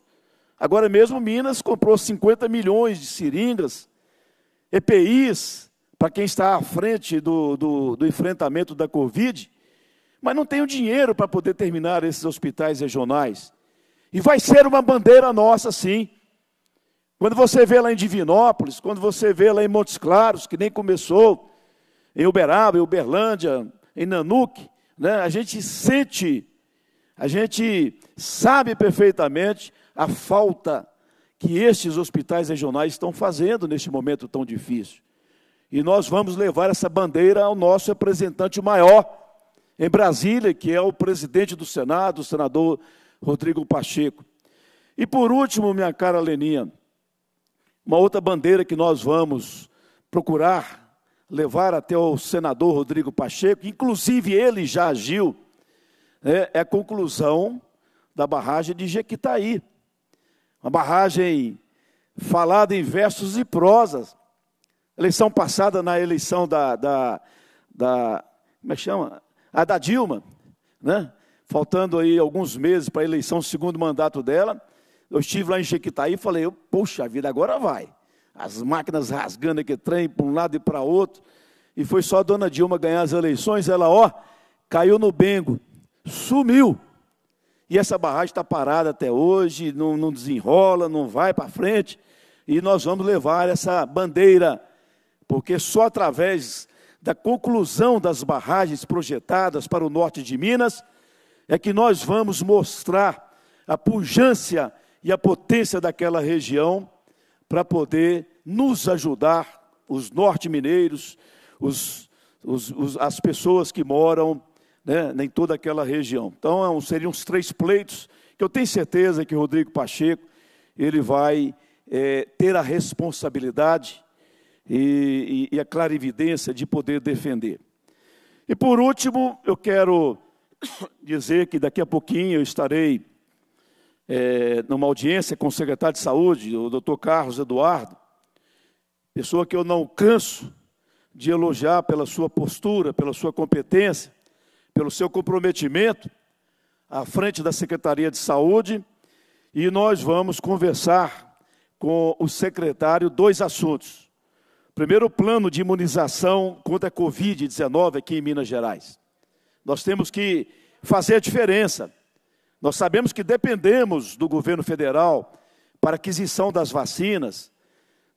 Agora mesmo, Minas comprou 50 milhões de seringas, EPIs, para quem está à frente do, do, do enfrentamento da Covid, mas não tem o dinheiro para poder terminar esses hospitais regionais. E vai ser uma bandeira nossa, sim. Quando você vê lá em Divinópolis, quando você vê lá em Montes Claros, que nem começou, em Uberaba, em Uberlândia, em Nanuque, né, a gente sente, a gente sabe perfeitamente a falta que estes hospitais regionais estão fazendo neste momento tão difícil. E nós vamos levar essa bandeira ao nosso representante maior em Brasília, que é o presidente do Senado, o senador Rodrigo Pacheco. E por último, minha cara Leninha, uma outra bandeira que nós vamos procurar levar até o senador Rodrigo Pacheco, inclusive ele já agiu, né, é a conclusão da barragem de Jequitaí. Uma barragem falada em versos e prosas, Eleição passada, na eleição da, da, da como é que chama? A da Dilma, né? Faltando aí alguns meses para a eleição, segundo mandato dela, eu estive lá em Jequitaí e falei, poxa vida, agora vai. As máquinas rasgando aqui trem para um lado e para outro. E foi só a dona Dilma ganhar as eleições, ela, ó, caiu no bengo, sumiu. E essa barragem está parada até hoje, não, não desenrola, não vai para frente. E nós vamos levar essa bandeira porque só através da conclusão das barragens projetadas para o norte de Minas é que nós vamos mostrar a pujança e a potência daquela região para poder nos ajudar, os norte-mineiros, os, os, os, as pessoas que moram né, em toda aquela região. Então, é seriam os três pleitos que eu tenho certeza que o Rodrigo Pacheco ele vai é, ter a responsabilidade e, e, e a clarividência de poder defender. E por último, eu quero dizer que daqui a pouquinho eu estarei é, numa audiência com o secretário de saúde, o doutor Carlos Eduardo, pessoa que eu não canso de elogiar pela sua postura, pela sua competência, pelo seu comprometimento à frente da Secretaria de Saúde, e nós vamos conversar com o secretário dois assuntos. Primeiro plano de imunização contra a Covid-19 aqui em Minas Gerais. Nós temos que fazer a diferença. Nós sabemos que dependemos do governo federal para aquisição das vacinas.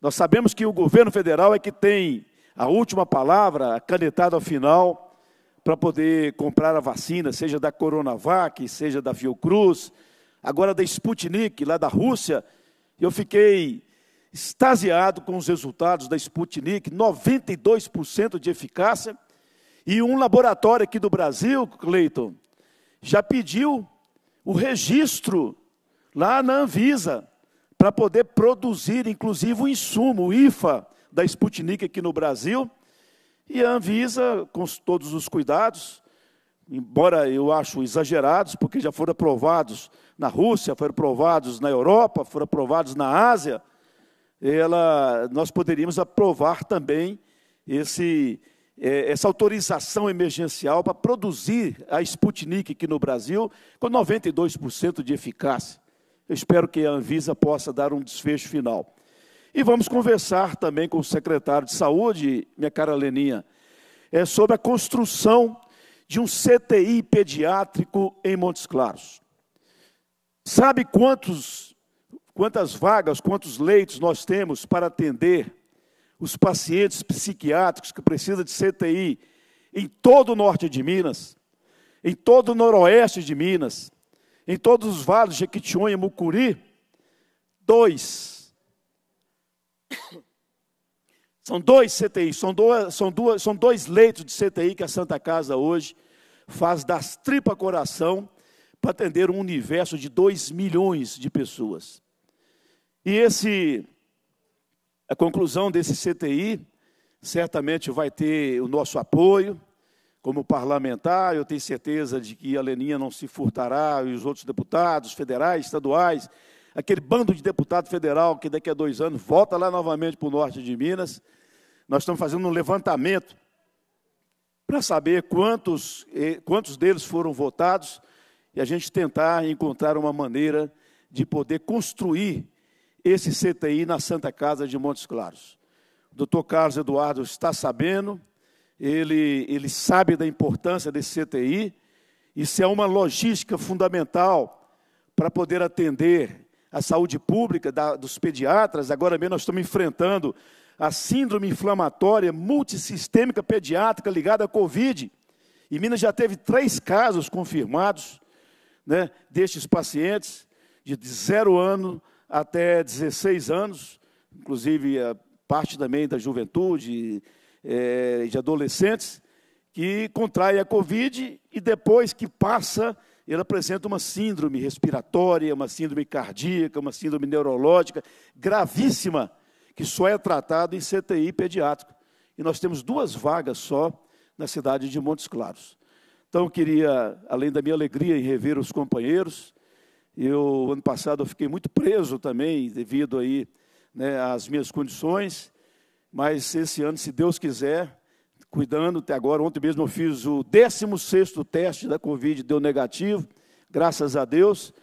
Nós sabemos que o governo federal é que tem a última palavra, a canetada ao final, para poder comprar a vacina, seja da Coronavac, seja da Fiocruz, agora da Sputnik, lá da Rússia. Eu fiquei extasiado com os resultados da Sputnik, 92% de eficácia, e um laboratório aqui do Brasil, Cleiton, já pediu o registro lá na Anvisa para poder produzir, inclusive, o insumo, o IFA, da Sputnik aqui no Brasil. E a Anvisa, com todos os cuidados, embora eu acho exagerados, porque já foram aprovados na Rússia, foram aprovados na Europa, foram aprovados na Ásia, ela, nós poderíamos aprovar também esse, é, essa autorização emergencial para produzir a Sputnik aqui no Brasil com 92% de eficácia. Eu espero que a Anvisa possa dar um desfecho final. E vamos conversar também com o secretário de Saúde, minha cara Leninha, é sobre a construção de um CTI pediátrico em Montes Claros. Sabe quantos quantas vagas, quantos leitos nós temos para atender os pacientes psiquiátricos que precisam de CTI em todo o norte de Minas, em todo o noroeste de Minas, em todos os vales, Jequitinhonha, Mucuri. Dois. São dois CTI, são, dois, são, duas, são dois leitos de CTI que a Santa Casa hoje faz das tripa coração para atender um universo de 2 milhões de pessoas. E esse, a conclusão desse CTI certamente vai ter o nosso apoio como parlamentar. Eu tenho certeza de que a Leninha não se furtará e os outros deputados federais, estaduais, aquele bando de deputado federal que daqui a dois anos volta lá novamente para o norte de Minas. Nós estamos fazendo um levantamento para saber quantos, quantos deles foram votados e a gente tentar encontrar uma maneira de poder construir esse CTI na Santa Casa de Montes Claros. O doutor Carlos Eduardo está sabendo, ele, ele sabe da importância desse CTI, isso é uma logística fundamental para poder atender a saúde pública da, dos pediatras. Agora mesmo nós estamos enfrentando a síndrome inflamatória multissistêmica pediátrica ligada à Covid. E Minas já teve três casos confirmados né, destes pacientes de zero ano até 16 anos, inclusive a parte também da juventude, é, de adolescentes, que contrai a Covid e depois que passa, ele apresenta uma síndrome respiratória, uma síndrome cardíaca, uma síndrome neurológica gravíssima, que só é tratado em CTI pediátrico. E nós temos duas vagas só na cidade de Montes Claros. Então, eu queria, além da minha alegria em rever os companheiros, eu, ano passado, eu fiquei muito preso também, devido aí, né, às minhas condições, mas esse ano, se Deus quiser, cuidando até agora, ontem mesmo eu fiz o 16 sexto teste da Covid, deu negativo, graças a Deus,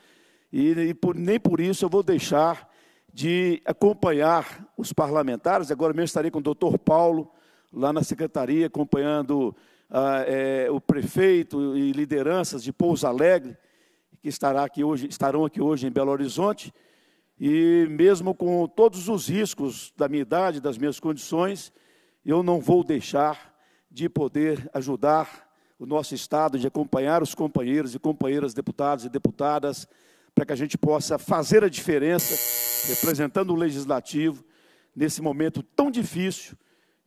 e, e por, nem por isso eu vou deixar de acompanhar os parlamentares, agora mesmo estarei com o doutor Paulo, lá na secretaria, acompanhando ah, é, o prefeito e lideranças de Pouso Alegre, que estará aqui hoje, estarão aqui hoje em Belo Horizonte. E mesmo com todos os riscos da minha idade, das minhas condições, eu não vou deixar de poder ajudar o nosso Estado, de acompanhar os companheiros e companheiras deputados e deputadas, para que a gente possa fazer a diferença, representando o Legislativo, nesse momento tão difícil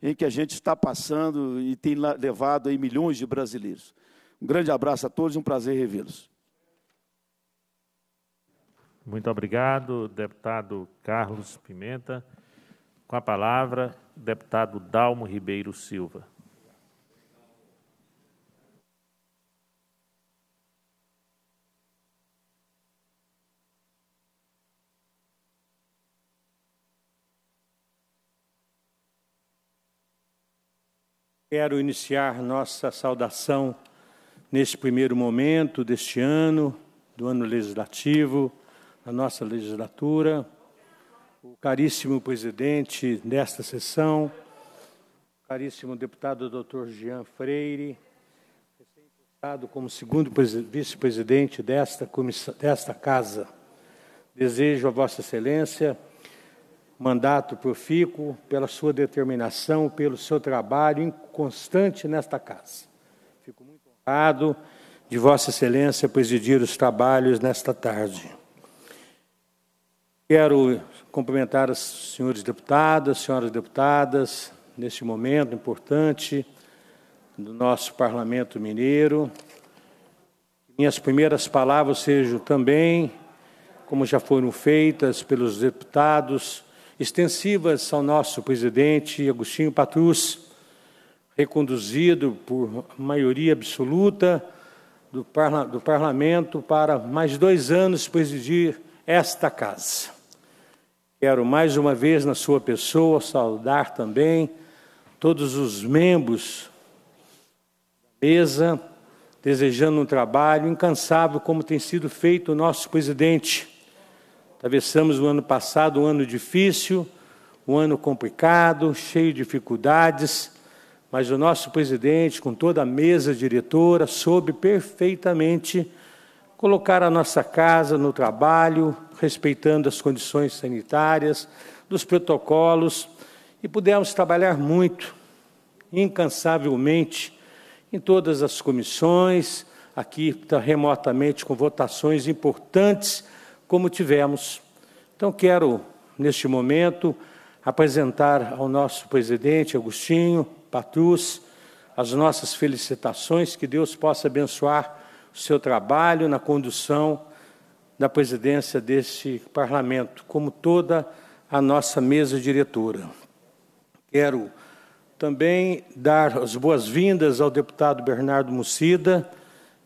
em que a gente está passando e tem levado aí milhões de brasileiros. Um grande abraço a todos e um prazer revê-los. Muito obrigado, deputado Carlos Pimenta. Com a palavra, deputado Dalmo Ribeiro Silva. Quero iniciar nossa saudação neste primeiro momento deste ano, do ano legislativo, na nossa legislatura, o caríssimo presidente desta sessão, o caríssimo deputado doutor Jean Freire, recém-postado como segundo vice-presidente desta, desta casa. Desejo a Vossa Excelência mandato profícuo pela sua determinação, pelo seu trabalho constante nesta casa. Fico muito honrado de Vossa Excelência presidir os trabalhos nesta tarde. Quero cumprimentar os senhores deputados, senhoras deputadas, neste momento importante do nosso Parlamento Mineiro. Minhas primeiras palavras sejam também, como já foram feitas pelos deputados, extensivas ao nosso presidente Agostinho Patrus, reconduzido por maioria absoluta do, parla do Parlamento para mais dois anos presidir esta Casa. Quero mais uma vez, na sua pessoa, saudar também todos os membros da mesa, desejando um trabalho incansável, como tem sido feito o nosso presidente. Atravessamos o ano passado um ano difícil, um ano complicado, cheio de dificuldades, mas o nosso presidente, com toda a mesa diretora, soube perfeitamente colocar a nossa casa no trabalho, respeitando as condições sanitárias, dos protocolos, e pudemos trabalhar muito, incansavelmente, em todas as comissões, aqui tá remotamente, com votações importantes, como tivemos. Então, quero, neste momento, apresentar ao nosso presidente Agostinho Patrus as nossas felicitações, que Deus possa abençoar o seu trabalho na condução da presidência deste parlamento, como toda a nossa mesa diretora. Quero também dar as boas-vindas ao deputado Bernardo Mucida,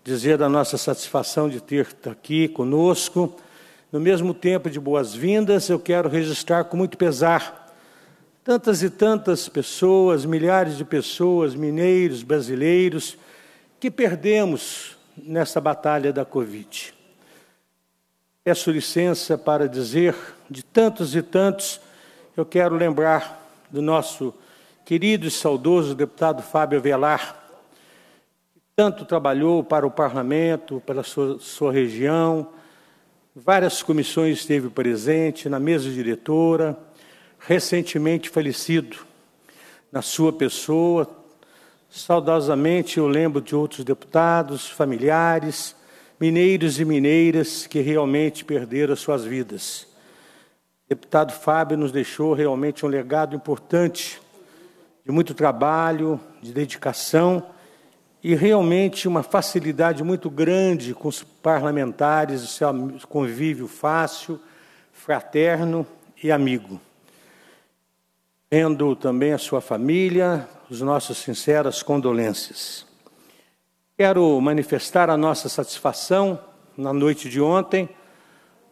dizer da nossa satisfação de ter tá aqui conosco. No mesmo tempo de boas-vindas, eu quero registrar com muito pesar tantas e tantas pessoas, milhares de pessoas, mineiros, brasileiros, que perdemos nessa batalha da Covid. Peço licença para dizer, de tantos e tantos, eu quero lembrar do nosso querido e saudoso deputado Fábio Velar, que tanto trabalhou para o parlamento, pela sua, sua região, várias comissões esteve presente, na mesa diretora, recentemente falecido. Na sua pessoa, saudosamente eu lembro de outros deputados, familiares, mineiros e mineiras que realmente perderam suas vidas. O deputado Fábio nos deixou realmente um legado importante de muito trabalho, de dedicação e realmente uma facilidade muito grande com os parlamentares, o seu convívio fácil, fraterno e amigo. Tendo também a sua família, os nossos sinceras condolências. Quero manifestar a nossa satisfação. Na noite de ontem,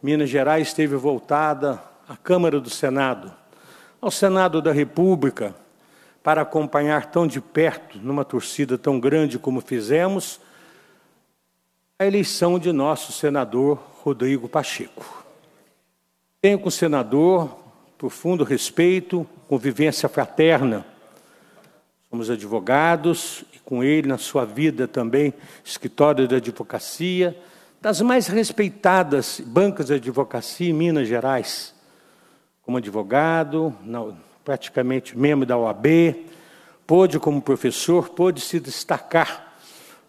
Minas Gerais esteve voltada à Câmara do Senado, ao Senado da República, para acompanhar tão de perto, numa torcida tão grande como fizemos, a eleição de nosso senador Rodrigo Pacheco. Tenho com o senador profundo respeito, convivência fraterna somos advogados e com ele na sua vida também escritório de advocacia, das mais respeitadas bancas de advocacia em Minas Gerais, como advogado, praticamente membro da OAB, pôde como professor, pôde se destacar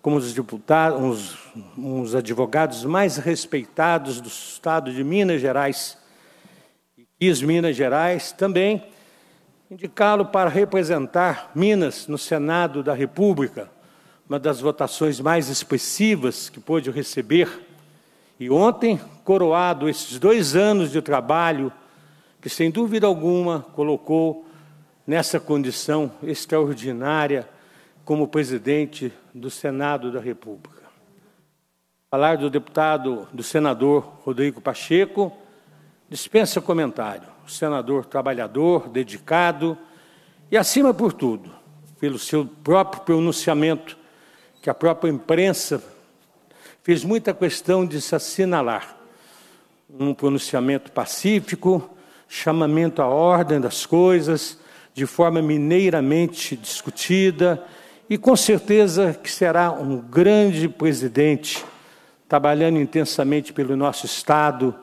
como os deputados, uns, uns, advogados mais respeitados do estado de Minas Gerais. E quis Minas Gerais também indicá-lo para representar Minas no Senado da República, uma das votações mais expressivas que pôde receber. E ontem, coroado esses dois anos de trabalho, que sem dúvida alguma colocou nessa condição extraordinária como presidente do Senado da República. Falar do deputado, do senador Rodrigo Pacheco, dispensa comentário senador trabalhador, dedicado e, acima por tudo, pelo seu próprio pronunciamento, que a própria imprensa fez muita questão de se assinalar. Um pronunciamento pacífico, chamamento à ordem das coisas, de forma mineiramente discutida, e com certeza que será um grande presidente, trabalhando intensamente pelo nosso Estado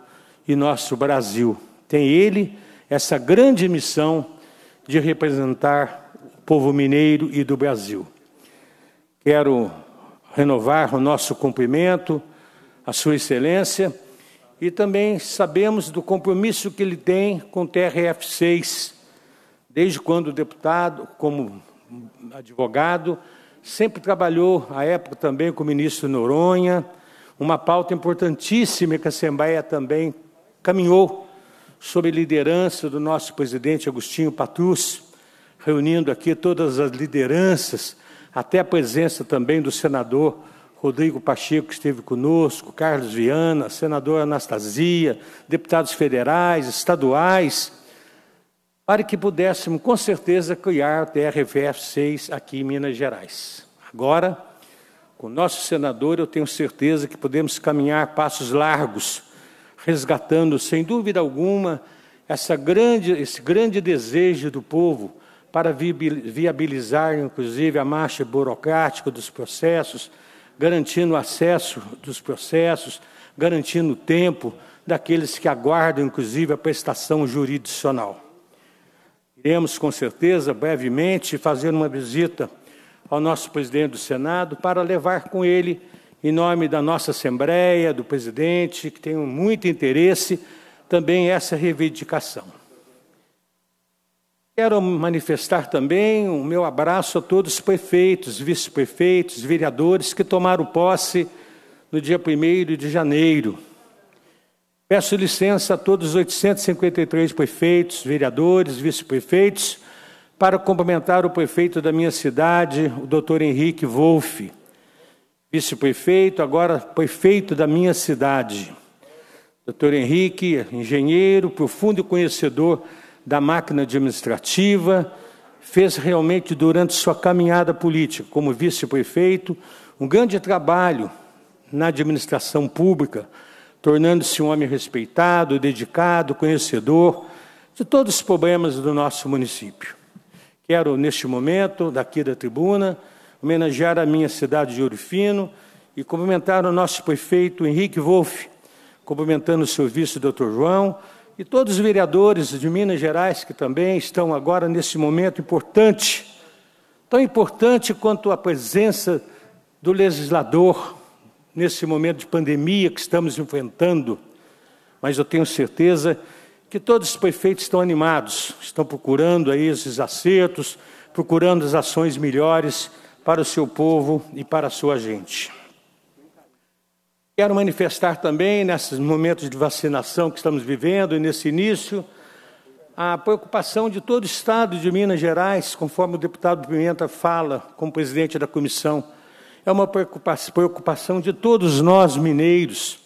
e nosso Brasil. Tem ele essa grande missão de representar o povo mineiro e do Brasil. Quero renovar o nosso cumprimento à Sua Excelência e também sabemos do compromisso que ele tem com o TRF6, desde quando deputado, como advogado, sempre trabalhou, à época também com o ministro Noronha, uma pauta importantíssima que a Assembleia também caminhou sob a liderança do nosso presidente Agostinho Patus, reunindo aqui todas as lideranças, até a presença também do senador Rodrigo Pacheco, que esteve conosco, Carlos Viana, senador Anastasia, deputados federais, estaduais, para que pudéssemos, com certeza, criar a TRVF 6 aqui em Minas Gerais. Agora, com o nosso senador, eu tenho certeza que podemos caminhar passos largos resgatando, sem dúvida alguma, essa grande, esse grande desejo do povo para viabilizar, inclusive, a marcha burocrática dos processos, garantindo o acesso dos processos, garantindo o tempo daqueles que aguardam, inclusive, a prestação jurisdicional. Iremos, com certeza, brevemente, fazer uma visita ao nosso presidente do Senado para levar com ele em nome da nossa Assembleia, do presidente, que tem muito interesse, também essa reivindicação. Quero manifestar também o meu abraço a todos os prefeitos, vice-prefeitos, vereadores que tomaram posse no dia 1 de janeiro. Peço licença a todos os 853 prefeitos, vereadores, vice-prefeitos, para cumprimentar o prefeito da minha cidade, o doutor Henrique Wolff vice-prefeito, agora prefeito da minha cidade. Doutor Henrique, engenheiro, profundo conhecedor da máquina administrativa, fez realmente durante sua caminhada política como vice-prefeito um grande trabalho na administração pública, tornando-se um homem respeitado, dedicado, conhecedor de todos os problemas do nosso município. Quero, neste momento, daqui da tribuna, homenagear a minha cidade de Ouro Fino e cumprimentar o nosso prefeito Henrique Wolff, cumprimentando o seu vice, doutor João, e todos os vereadores de Minas Gerais que também estão agora nesse momento importante, tão importante quanto a presença do legislador nesse momento de pandemia que estamos enfrentando. Mas eu tenho certeza que todos os prefeitos estão animados, estão procurando aí esses acertos, procurando as ações melhores para o seu povo e para a sua gente. Quero manifestar também, nesses momentos de vacinação que estamos vivendo e nesse início, a preocupação de todo o Estado de Minas Gerais, conforme o deputado Pimenta fala, como presidente da comissão. É uma preocupação de todos nós mineiros.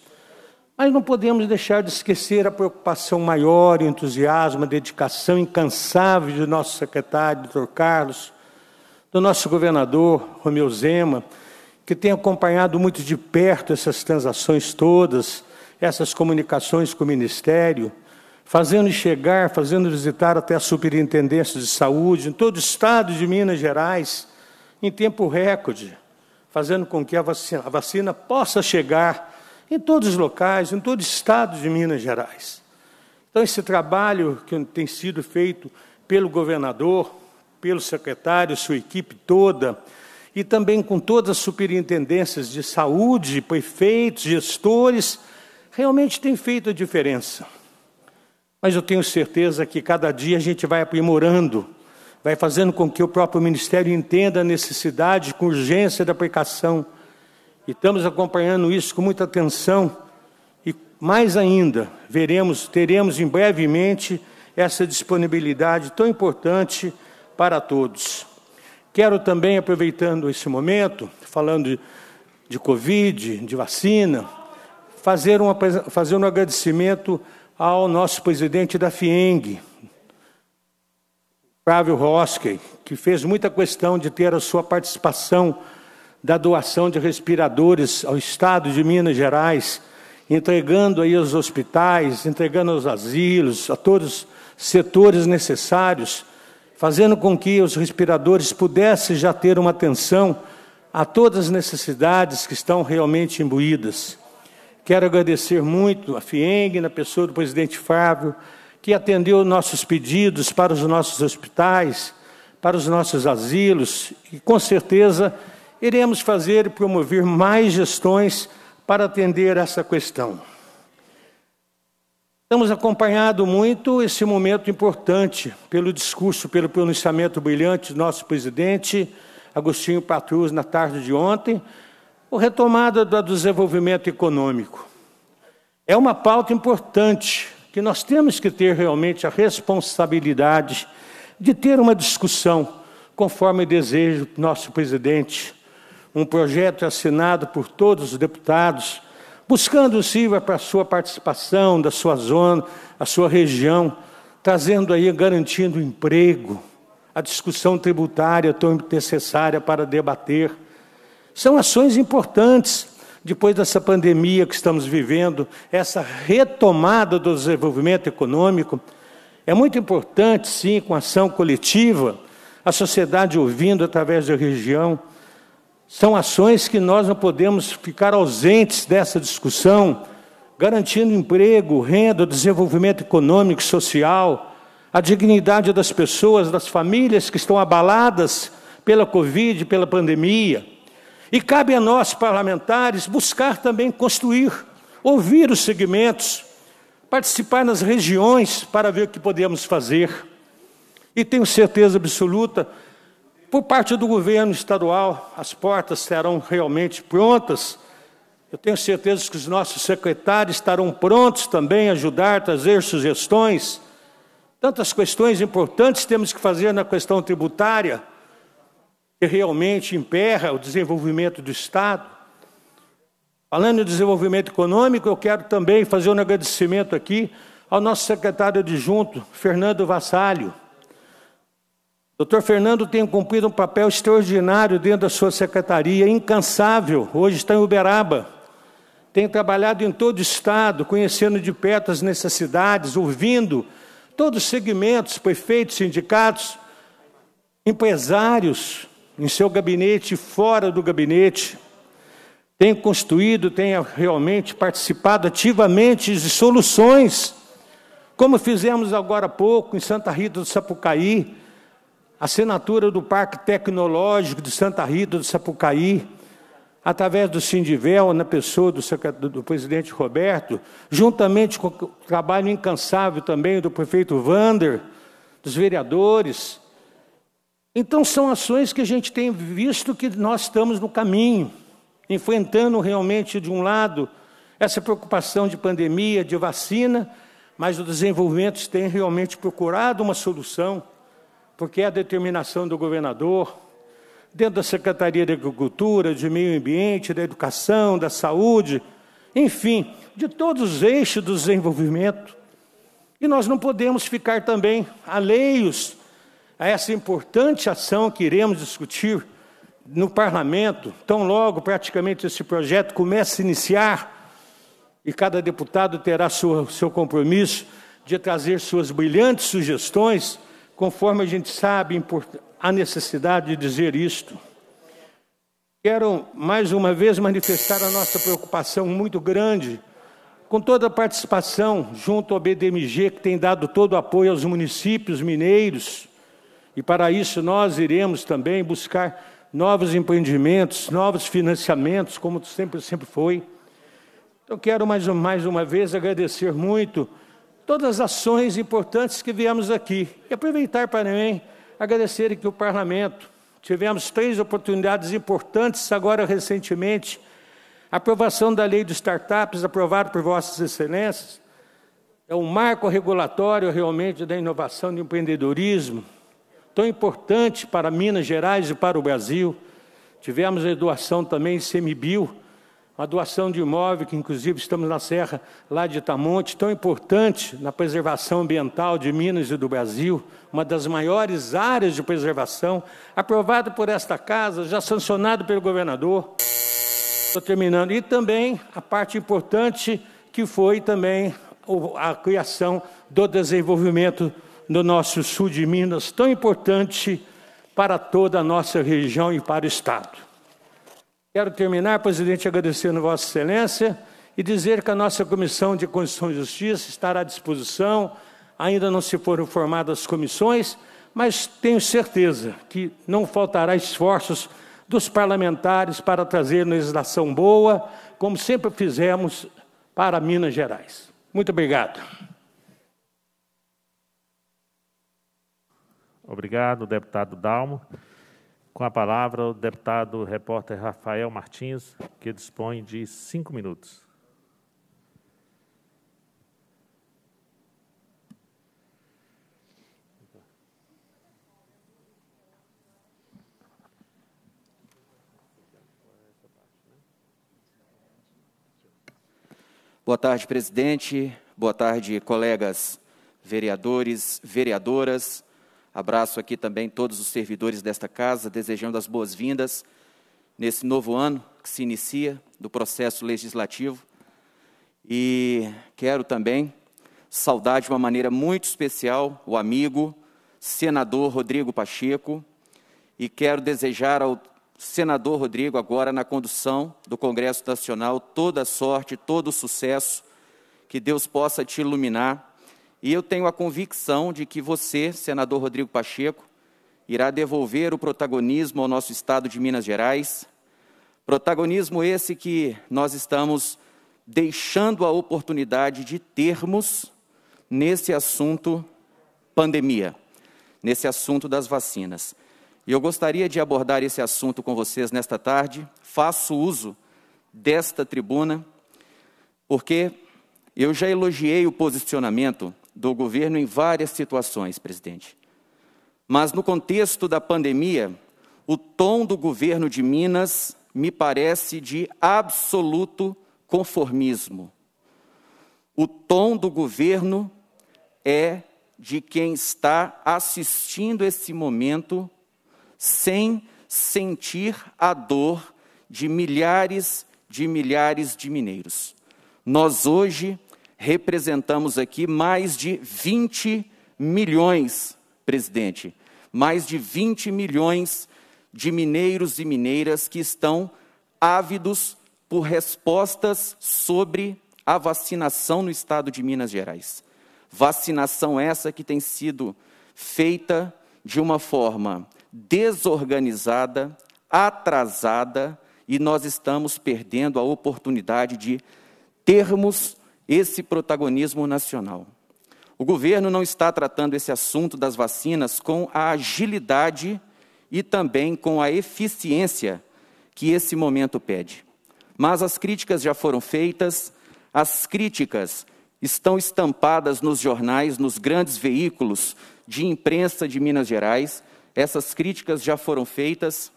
Mas não podemos deixar de esquecer a preocupação maior, o entusiasmo, a dedicação incansável do nosso secretário, doutor Carlos, do nosso governador Romeu Zema, que tem acompanhado muito de perto essas transações todas, essas comunicações com o Ministério, fazendo chegar, fazendo visitar até a Superintendência de Saúde, em todo o estado de Minas Gerais, em tempo recorde, fazendo com que a vacina, a vacina possa chegar em todos os locais, em todo o estado de Minas Gerais. Então, esse trabalho que tem sido feito pelo governador, pelo secretário, sua equipe toda, e também com todas as superintendências de saúde, prefeitos, gestores, realmente tem feito a diferença. Mas eu tenho certeza que cada dia a gente vai aprimorando, vai fazendo com que o próprio Ministério entenda a necessidade com urgência da aplicação. E estamos acompanhando isso com muita atenção. E mais ainda, veremos, teremos em brevemente essa disponibilidade tão importante para todos. Quero também, aproveitando esse momento, falando de, Covid, de vacina, fazer, fazer um agradecimento ao nosso presidente da FIENG, Flávio Roske, que fez muita questão de ter a sua participação da doação de respiradores ao Estado de Minas Gerais, entregando aí aos hospitais, entregando aos asilos, a todos os setores necessários fazendo com que os respiradores pudessem já ter uma atenção a todas as necessidades que estão realmente imbuídas. Quero agradecer muito a FIENG, na pessoa do presidente Fábio, que atendeu nossos pedidos para os nossos hospitais, para os nossos asilos, e com certeza iremos fazer e promover mais gestões para atender essa questão. Estamos acompanhado muito esse momento importante pelo discurso, pelo pronunciamento brilhante do nosso presidente Agostinho Patrus na tarde de ontem, o retomada do desenvolvimento econômico. É uma pauta importante que nós temos que ter realmente a responsabilidade de ter uma discussão conforme deseja o nosso presidente. Um projeto assinado por todos os deputados buscando o Silva para a sua participação, da sua zona, a sua região, trazendo aí, garantindo emprego, a discussão tributária tão necessária para debater. São ações importantes depois dessa pandemia que estamos vivendo, essa retomada do desenvolvimento econômico. É muito importante, sim, com ação coletiva, a sociedade ouvindo através da região são ações que nós não podemos ficar ausentes dessa discussão, garantindo emprego, renda, desenvolvimento econômico, e social, a dignidade das pessoas, das famílias que estão abaladas pela Covid, pela pandemia. E cabe a nós, parlamentares, buscar também construir, ouvir os segmentos, participar nas regiões para ver o que podemos fazer. E tenho certeza absoluta por parte do governo estadual, as portas estarão realmente prontas. Eu tenho certeza que os nossos secretários estarão prontos também a ajudar, trazer sugestões. Tantas questões importantes temos que fazer na questão tributária, que realmente emperra o desenvolvimento do Estado. Falando em desenvolvimento econômico, eu quero também fazer um agradecimento aqui ao nosso secretário adjunto, Fernando Vassalho Doutor Fernando tem cumprido um papel extraordinário dentro da sua secretaria, incansável. Hoje está em Uberaba. Tem trabalhado em todo o estado, conhecendo de perto as necessidades, ouvindo todos os segmentos, prefeitos, sindicatos, empresários, em seu gabinete, fora do gabinete. Tem construído, tem realmente participado ativamente de soluções, como fizemos agora há pouco em Santa Rita do Sapucaí assinatura do Parque Tecnológico de Santa Rita do Sapucaí, através do Sindivel, na pessoa do, do presidente Roberto, juntamente com o trabalho incansável também do prefeito Vander, dos vereadores. Então, são ações que a gente tem visto que nós estamos no caminho, enfrentando realmente, de um lado, essa preocupação de pandemia, de vacina, mas o desenvolvimento tem realmente procurado uma solução porque é a determinação do governador, dentro da Secretaria de Agricultura, de Meio Ambiente, da Educação, da Saúde, enfim, de todos os eixos do desenvolvimento. E nós não podemos ficar também alheios a essa importante ação que iremos discutir no parlamento, tão logo praticamente esse projeto começa a iniciar, e cada deputado terá sua, seu compromisso de trazer suas brilhantes sugestões conforme a gente sabe, há necessidade de dizer isto. Quero mais uma vez manifestar a nossa preocupação muito grande com toda a participação junto ao BDMG, que tem dado todo o apoio aos municípios mineiros, e para isso nós iremos também buscar novos empreendimentos, novos financiamentos, como sempre, sempre foi. Então, quero mais, mais uma vez agradecer muito todas as ações importantes que viemos aqui. E aproveitar para também agradecer que o Parlamento. Tivemos três oportunidades importantes agora recentemente. aprovação da lei dos startups, aprovada por Vossas Excelências, é um marco regulatório realmente da inovação e do empreendedorismo, tão importante para Minas Gerais e para o Brasil. Tivemos a doação também em Semibio, uma doação de imóvel, que inclusive estamos na Serra lá de Itamonte, tão importante na preservação ambiental de Minas e do Brasil, uma das maiores áreas de preservação, aprovado por esta casa, já sancionado pelo governador. Estou terminando. E também a parte importante que foi também a criação do desenvolvimento do nosso sul de Minas, tão importante para toda a nossa região e para o Estado. Quero terminar, presidente, agradecendo Vossa Excelência e dizer que a nossa Comissão de Constituição e Justiça estará à disposição. Ainda não se foram formadas as comissões, mas tenho certeza que não faltará esforços dos parlamentares para trazer legislação boa, como sempre fizemos para Minas Gerais. Muito obrigado. Obrigado, deputado Dalmo. Com a palavra, o deputado repórter Rafael Martins, que dispõe de cinco minutos. Boa tarde, presidente. Boa tarde, colegas vereadores, vereadoras. Abraço aqui também todos os servidores desta casa, desejando as boas-vindas nesse novo ano que se inicia do processo legislativo. E quero também saudar de uma maneira muito especial o amigo senador Rodrigo Pacheco e quero desejar ao senador Rodrigo agora na condução do Congresso Nacional toda a sorte, todo o sucesso, que Deus possa te iluminar e eu tenho a convicção de que você, senador Rodrigo Pacheco, irá devolver o protagonismo ao nosso estado de Minas Gerais. Protagonismo esse que nós estamos deixando a oportunidade de termos nesse assunto pandemia, nesse assunto das vacinas. E eu gostaria de abordar esse assunto com vocês nesta tarde. Faço uso desta tribuna, porque eu já elogiei o posicionamento do governo em várias situações, presidente. Mas no contexto da pandemia, o tom do governo de Minas me parece de absoluto conformismo. O tom do governo é de quem está assistindo esse momento sem sentir a dor de milhares de milhares de mineiros. Nós hoje representamos aqui mais de 20 milhões, presidente, mais de 20 milhões de mineiros e mineiras que estão ávidos por respostas sobre a vacinação no estado de Minas Gerais. Vacinação essa que tem sido feita de uma forma desorganizada, atrasada, e nós estamos perdendo a oportunidade de termos esse protagonismo nacional. O governo não está tratando esse assunto das vacinas com a agilidade e também com a eficiência que esse momento pede. Mas as críticas já foram feitas, as críticas estão estampadas nos jornais, nos grandes veículos de imprensa de Minas Gerais. Essas críticas já foram feitas.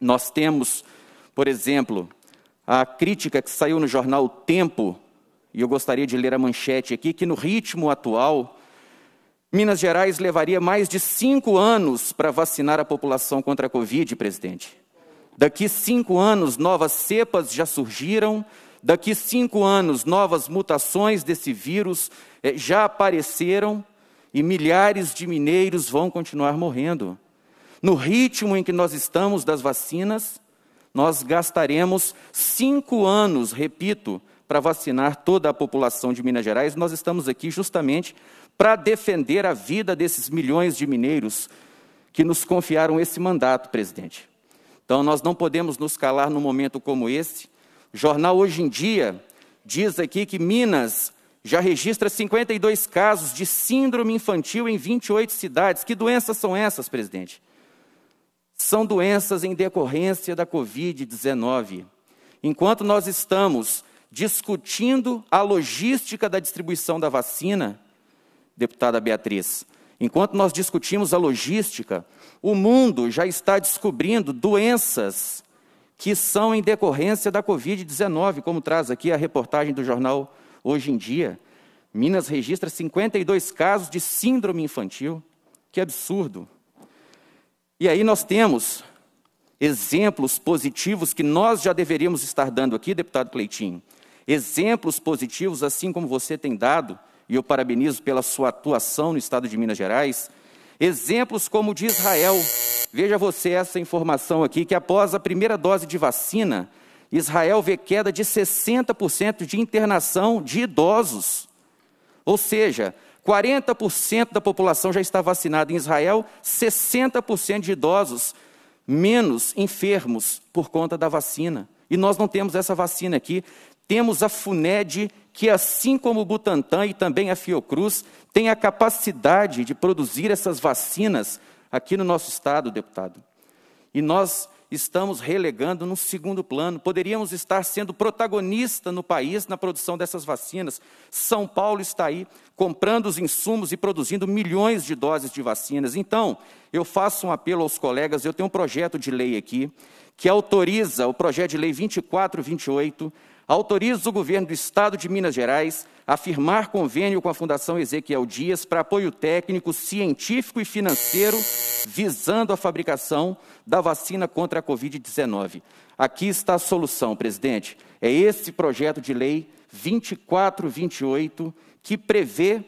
Nós temos, por exemplo, a crítica que saiu no jornal Tempo e eu gostaria de ler a manchete aqui, que no ritmo atual, Minas Gerais levaria mais de cinco anos para vacinar a população contra a Covid, presidente. Daqui cinco anos, novas cepas já surgiram, daqui cinco anos, novas mutações desse vírus eh, já apareceram e milhares de mineiros vão continuar morrendo. No ritmo em que nós estamos das vacinas, nós gastaremos cinco anos, repito, para vacinar toda a população de Minas Gerais. Nós estamos aqui justamente para defender a vida desses milhões de mineiros que nos confiaram esse mandato, presidente. Então, nós não podemos nos calar num momento como esse. O jornal Hoje em Dia diz aqui que Minas já registra 52 casos de síndrome infantil em 28 cidades. Que doenças são essas, presidente? São doenças em decorrência da Covid-19. Enquanto nós estamos discutindo a logística da distribuição da vacina, deputada Beatriz, enquanto nós discutimos a logística, o mundo já está descobrindo doenças que são em decorrência da Covid-19, como traz aqui a reportagem do jornal Hoje em Dia. Minas registra 52 casos de síndrome infantil. Que absurdo! E aí nós temos exemplos positivos que nós já deveríamos estar dando aqui, deputado Cleitinho exemplos positivos, assim como você tem dado, e eu parabenizo pela sua atuação no estado de Minas Gerais. Exemplos como o de Israel. Veja você essa informação aqui, que após a primeira dose de vacina, Israel vê queda de 60% de internação de idosos. Ou seja, 40% da população já está vacinada em Israel, 60% de idosos menos enfermos por conta da vacina. E nós não temos essa vacina aqui. Temos a FUNED, que assim como o Butantan e também a Fiocruz, tem a capacidade de produzir essas vacinas aqui no nosso estado, deputado. E nós estamos relegando no segundo plano. Poderíamos estar sendo protagonista no país na produção dessas vacinas. São Paulo está aí comprando os insumos e produzindo milhões de doses de vacinas. Então, eu faço um apelo aos colegas, eu tenho um projeto de lei aqui que autoriza o projeto de lei 2428 autoriza o governo do Estado de Minas Gerais a firmar convênio com a Fundação Ezequiel Dias para apoio técnico, científico e financeiro visando a fabricação da vacina contra a Covid-19. Aqui está a solução, presidente. É esse projeto de lei 2428 que prevê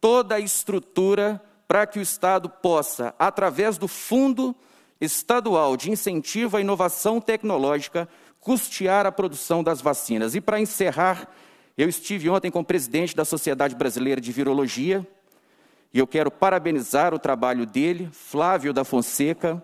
toda a estrutura para que o Estado possa, através do Fundo Estadual de Incentivo à Inovação Tecnológica, custear a produção das vacinas. E para encerrar, eu estive ontem com o presidente da Sociedade Brasileira de Virologia e eu quero parabenizar o trabalho dele, Flávio da Fonseca,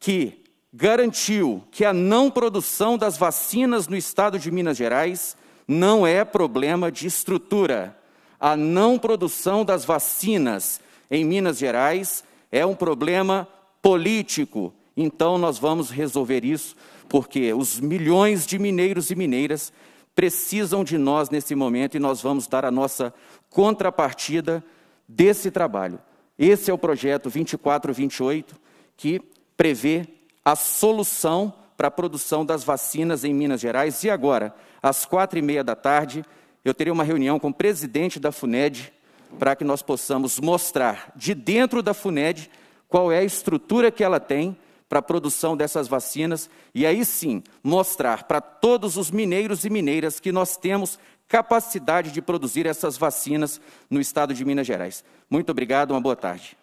que garantiu que a não produção das vacinas no estado de Minas Gerais não é problema de estrutura. A não produção das vacinas em Minas Gerais é um problema político. Então, nós vamos resolver isso porque os milhões de mineiros e mineiras precisam de nós nesse momento e nós vamos dar a nossa contrapartida desse trabalho. Esse é o projeto 2428 que prevê a solução para a produção das vacinas em Minas Gerais. E agora, às quatro e meia da tarde, eu terei uma reunião com o presidente da FUNED para que nós possamos mostrar de dentro da FUNED qual é a estrutura que ela tem para a produção dessas vacinas e aí sim mostrar para todos os mineiros e mineiras que nós temos capacidade de produzir essas vacinas no estado de Minas Gerais. Muito obrigado, uma boa tarde.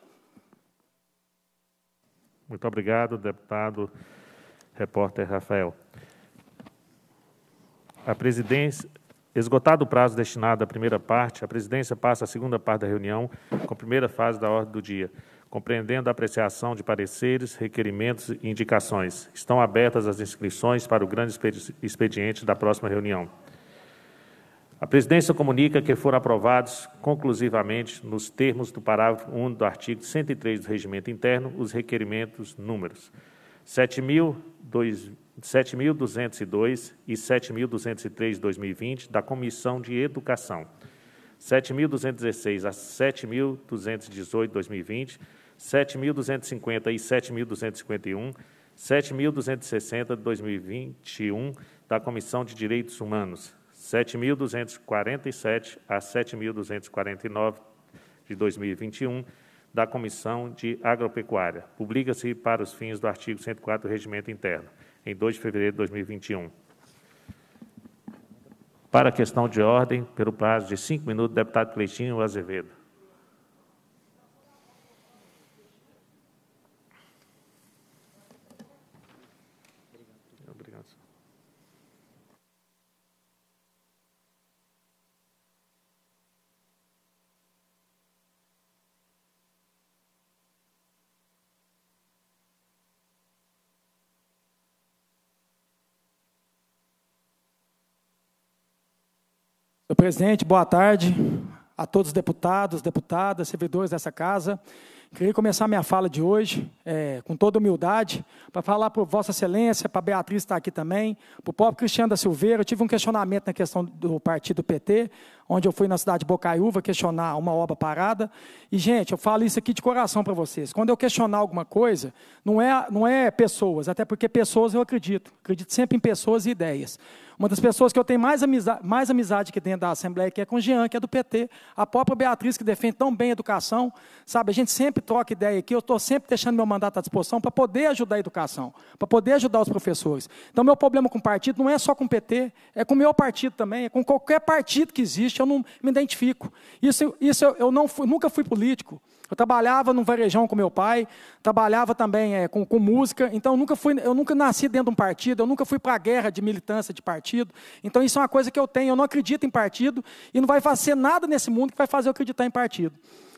Muito obrigado, deputado repórter Rafael. A presidência, esgotado o prazo destinado à primeira parte, a presidência passa à segunda parte da reunião com a primeira fase da ordem do dia compreendendo a apreciação de pareceres, requerimentos e indicações. Estão abertas as inscrições para o grande expediente da próxima reunião. A presidência comunica que foram aprovados conclusivamente, nos termos do parágrafo 1 do artigo 103 do Regimento Interno, os requerimentos números 7.202 e 7.203 de 2020 da Comissão de Educação, 7.216 a 7.218 de 2020 7.250 e 7.251, 7.260 de 2021 da Comissão de Direitos Humanos, 7.247 a 7.249 de 2021 da Comissão de Agropecuária. Publica-se para os fins do artigo 104 do Regimento Interno, em 2 de fevereiro de 2021. Para questão de ordem, pelo prazo de cinco minutos, deputado Cleitinho Azevedo. Senhor presidente, boa tarde a todos os deputados, deputadas, servidores dessa casa. Queria começar minha fala de hoje é, com toda humildade, para falar para Vossa Excelência, para Beatriz estar tá aqui também, para o próprio Cristiano da Silveira. Eu tive um questionamento na questão do partido PT, onde eu fui na cidade de Bocaiúva questionar uma obra parada. E, gente, eu falo isso aqui de coração para vocês. Quando eu questionar alguma coisa, não é, não é pessoas, até porque pessoas eu acredito. Acredito sempre em pessoas e ideias. Uma das pessoas que eu tenho mais amizade, mais amizade aqui dentro da Assembleia, que é com o Jean, que é do PT. A própria Beatriz, que defende tão bem a educação. Sabe, a gente sempre sempre troca ideia aqui, eu estou sempre deixando meu mandato à disposição para poder ajudar a educação, para poder ajudar os professores. Então, meu problema com o partido não é só com o PT, é com o meu partido também, é com qualquer partido que existe, eu não me identifico. Isso, isso eu, eu não fui, nunca fui político. Eu trabalhava num varejão com meu pai, trabalhava também é, com, com, música, então eu nunca, fui, eu nunca nasci dentro de um partido, eu nunca fui para a guerra de militância de partido. Então isso é uma coisa que eu tenho, eu não acredito em partido e não vai fazer nada nesse mundo que vai fazer eu acreditar em partido.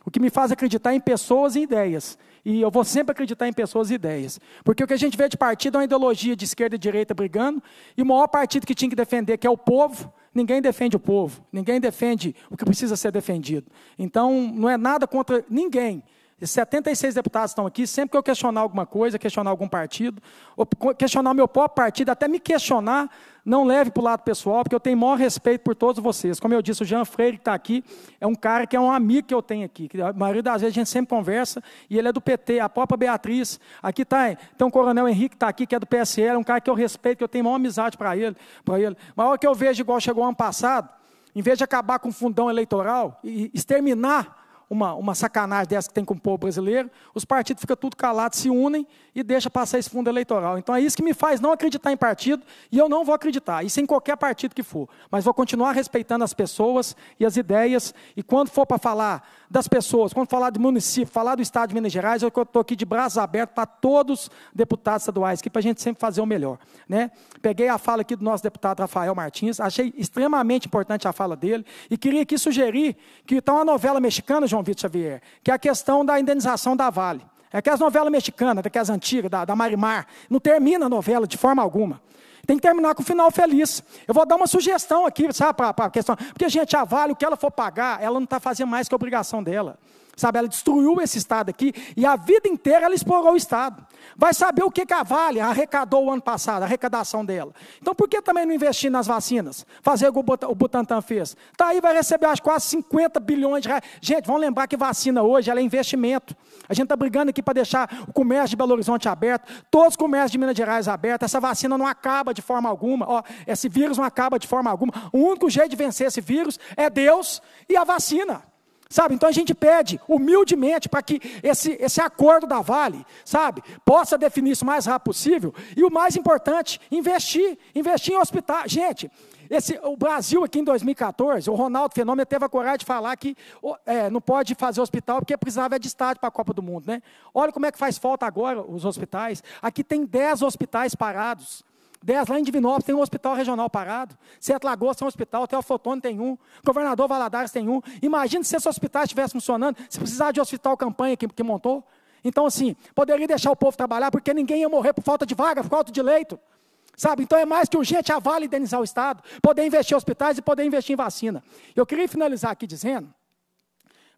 O que me faz acreditar em pessoas e ideias. E eu vou sempre acreditar em pessoas e ideias. Porque o que a gente vê de partido é uma ideologia de esquerda e direita brigando, e o maior partido que tinha que defender, que é o povo, ninguém defende o povo, ninguém defende o que precisa ser defendido. Então, não é nada contra ninguém. E 76 deputados estão aqui, sempre que eu questionar alguma coisa, questionar algum partido, ou questionar meu próprio partido, até me questionar, não leve para o lado pessoal, porque eu tenho maior respeito por todos vocês. Como eu disse, o Jean Freire que está aqui é um cara que é um amigo que eu tenho aqui. Que a maioria das vezes a gente sempre conversa, e ele é do PT, a própria Beatriz. Aqui está, tem o coronel Henrique que está aqui, que é do PSL, é um cara que eu respeito, que eu tenho maior amizade para ele, para ele. Mas a hora que eu vejo, igual chegou ano passado, em vez de acabar com o fundão eleitoral e exterminar uma, uma sacanagem dessa que tem com o povo brasileiro, os partidos ficam tudo calados, se unem e deixa passar esse fundo eleitoral. Então é isso que me faz não acreditar em partido e eu não vou acreditar, isso em qualquer partido que for. Mas vou continuar respeitando as pessoas e as ideias, e quando for para falar das pessoas, quando falar de município, falar do Estado de Minas Gerais, eu estou aqui de braços abertos para todos os deputados estaduais, aqui para a gente sempre fazer o melhor. Né? Peguei a fala aqui do nosso deputado Rafael Martins, achei extremamente importante a fala dele, e queria aqui sugerir que está uma novela mexicana, João Vitor Xavier, que é a questão da indenização da Vale. É aquelas novelas mexicanas, daquelas é antigas, da, da Marimar. Não termina a novela de forma alguma. Tem que terminar com o final feliz. Eu vou dar uma sugestão aqui, sabe, para a questão. Porque, gente, a Vale, o que ela for pagar, ela não está fazendo mais que a obrigação dela. Sabe, ela destruiu esse Estado aqui e a vida inteira ela explorou o Estado. Vai saber o que, que a Vale arrecadou o ano passado, a arrecadação dela. Então, por que também não investir nas vacinas? Fazer o que o Butantan fez. Está aí, vai receber acho, quase 50 bilhões de reais. Gente, vão lembrar que vacina hoje é investimento. A gente está brigando aqui para deixar o comércio de Belo Horizonte aberto, todos os comércios de Minas Gerais abertos. Essa vacina não acaba de forma alguma, ó, esse vírus não acaba de forma alguma. O único jeito de vencer esse vírus é Deus e a vacina. Sabe, então a gente pede humildemente para que esse, esse acordo da Vale, sabe, possa definir isso o mais rápido possível. E o mais importante, investir, investir em hospital. Gente, esse, o Brasil aqui em 2014, o Ronaldo Fenômeno teve a coragem de falar que é, não pode fazer hospital porque precisava de estádio para a Copa do Mundo. Né? Olha como é que faz falta agora os hospitais. Aqui tem 10 hospitais parados. 10 lá em Divinópolis tem um hospital regional parado. Sete Lagoas tem um hospital, Teoflotone tem um, Governador Valadares tem um. Imagina se esses hospitais estivessem funcionando, se precisar de hospital campanha que, que montou. Então, assim, poderia deixar o povo trabalhar, porque ninguém ia morrer por falta de vaga, por falta de leito. Sabe? Então é mais que urgente e indenizar o Estado, poder investir em hospitais e poder investir em vacina. Eu queria finalizar aqui dizendo,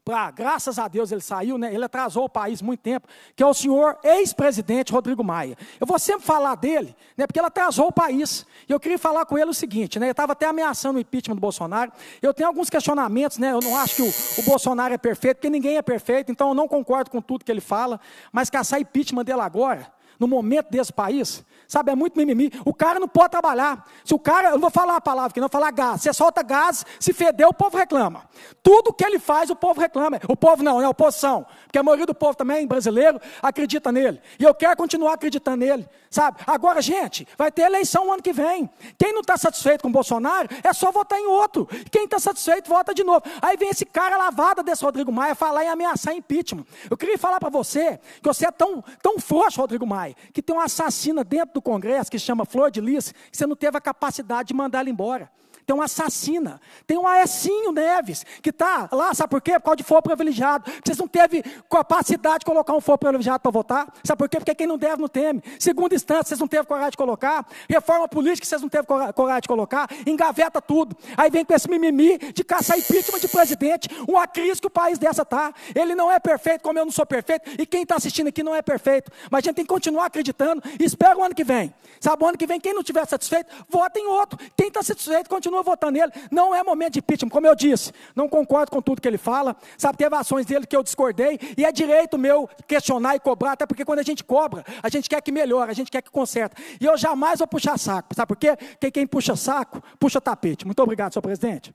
pra, graças a Deus ele saiu, né? ele atrasou o país muito tempo, que é o senhor ex-presidente Rodrigo Maia. Eu vou sempre falar dele, né? porque ele atrasou o país. E eu queria falar com ele o seguinte, né? eu estava até ameaçando o impeachment do Bolsonaro. Eu tenho alguns questionamentos, né? eu não acho que o, o Bolsonaro é perfeito, porque ninguém é perfeito, então eu não concordo com tudo que ele fala, mas caçar impeachment dele agora, no momento desse país, Sabe, é muito mimimi. O cara não pode trabalhar. Se o cara, eu não vou falar a palavra que não vou falar gás. Você é solta gás, se feder, o povo reclama. Tudo que ele faz, o povo reclama. O povo não, é a oposição. Porque a maioria do povo também, brasileiro, acredita nele. E eu quero continuar acreditando nele. Sabe? Agora, gente, vai ter eleição ano que vem. Quem não está satisfeito com o Bolsonaro, é só votar em outro. Quem está satisfeito, vota de novo. Aí vem esse cara lavada desse Rodrigo Maia falar e ameaçar impeachment. Eu queria falar para você que você é tão, tão frouxo, Rodrigo Maia, que tem uma assassina dentro do congresso que chama Flor de Lis, que você não teve a capacidade de mandar ela embora tem uma assassina, tem um Aecinho Neves, que está lá, sabe por quê? Por causa de foro privilegiado. Vocês não teve capacidade de colocar um foro privilegiado para votar. Sabe por quê? Porque quem não deve não teme. Segunda instância, vocês não teve coragem de colocar. Reforma política, vocês não teve coragem de colocar. Engaveta tudo. Aí vem com esse mimimi de caçar impeachment de presidente, uma crise que o país dessa tá. Ele não é perfeito, como eu não sou perfeito, e quem está assistindo aqui não é perfeito. Mas a gente tem que continuar acreditando e espera o ano que vem. Sabe, o ano que vem, quem não tiver satisfeito, vota em outro. Quem está satisfeito, continua continua votando nele. Não é momento de impeachment, como eu disse. Não concordo com tudo que ele fala. Sabe, teve ações dele que eu discordei. E é direito meu questionar e cobrar, até porque quando a gente cobra, a gente quer que melhore, a gente quer que conserta. E eu jamais vou puxar saco. Sabe por quê? Porque quem puxa saco, puxa tapete. Muito obrigado, senhor presidente.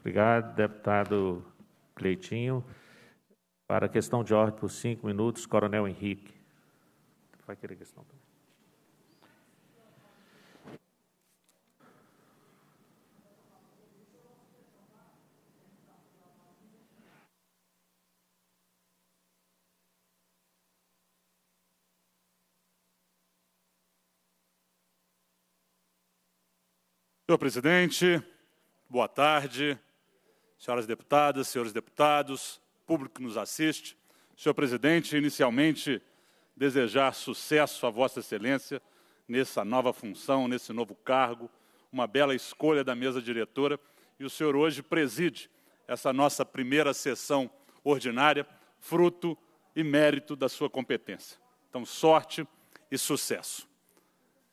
Obrigado, deputado Cleitinho. Para a questão de ordem por cinco minutos, Coronel Henrique. Vai querer questão também. Senhor presidente, boa tarde, senhoras deputadas, senhores deputados, público que nos assiste. Senhor presidente, inicialmente desejar sucesso a Vossa Excelência nessa nova função, nesse novo cargo, uma bela escolha da mesa diretora e o senhor hoje preside essa nossa primeira sessão ordinária, fruto e mérito da sua competência. Então, sorte e sucesso.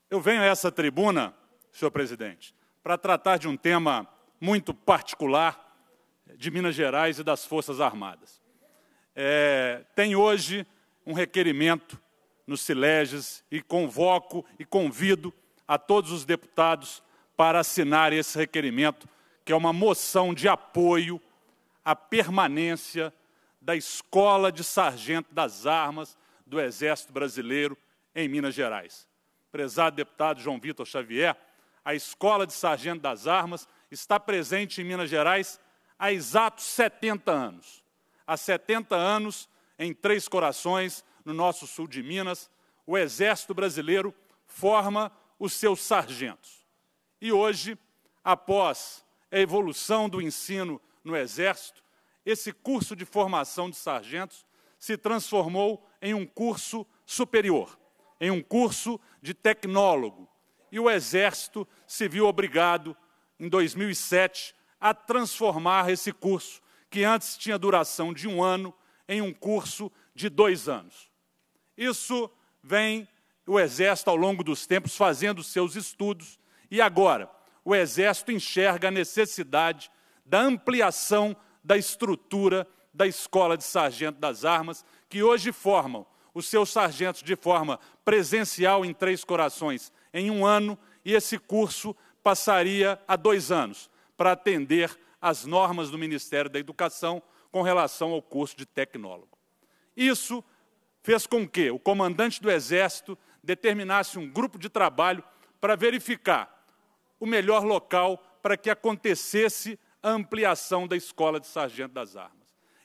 Eu venho a essa tribuna, senhor presidente, para tratar de um tema muito particular de Minas Gerais e das Forças Armadas. É, tem hoje um requerimento no Sileges e convoco e convido a todos os deputados para assinar esse requerimento, que é uma moção de apoio à permanência da Escola de Sargento das Armas do Exército Brasileiro em Minas Gerais. Prezado deputado João Vitor Xavier, a Escola de Sargento das Armas, está presente em Minas Gerais há exatos 70 anos. Há 70 anos, em Três Corações, no nosso sul de Minas, o Exército Brasileiro forma os seus sargentos. E hoje, após a evolução do ensino no Exército, esse curso de formação de sargentos se transformou em um curso superior, em um curso de tecnólogo, e o Exército se viu obrigado, em 2007, a transformar esse curso, que antes tinha duração de um ano, em um curso de dois anos. Isso vem o Exército, ao longo dos tempos, fazendo seus estudos, e agora o Exército enxerga a necessidade da ampliação da estrutura da Escola de Sargento das Armas, que hoje formam os seus sargentos de forma presencial em Três Corações em um ano e esse curso passaria a dois anos para atender às normas do Ministério da Educação com relação ao curso de tecnólogo. Isso fez com que o comandante do Exército determinasse um grupo de trabalho para verificar o melhor local para que acontecesse a ampliação da Escola de Sargento das Armas.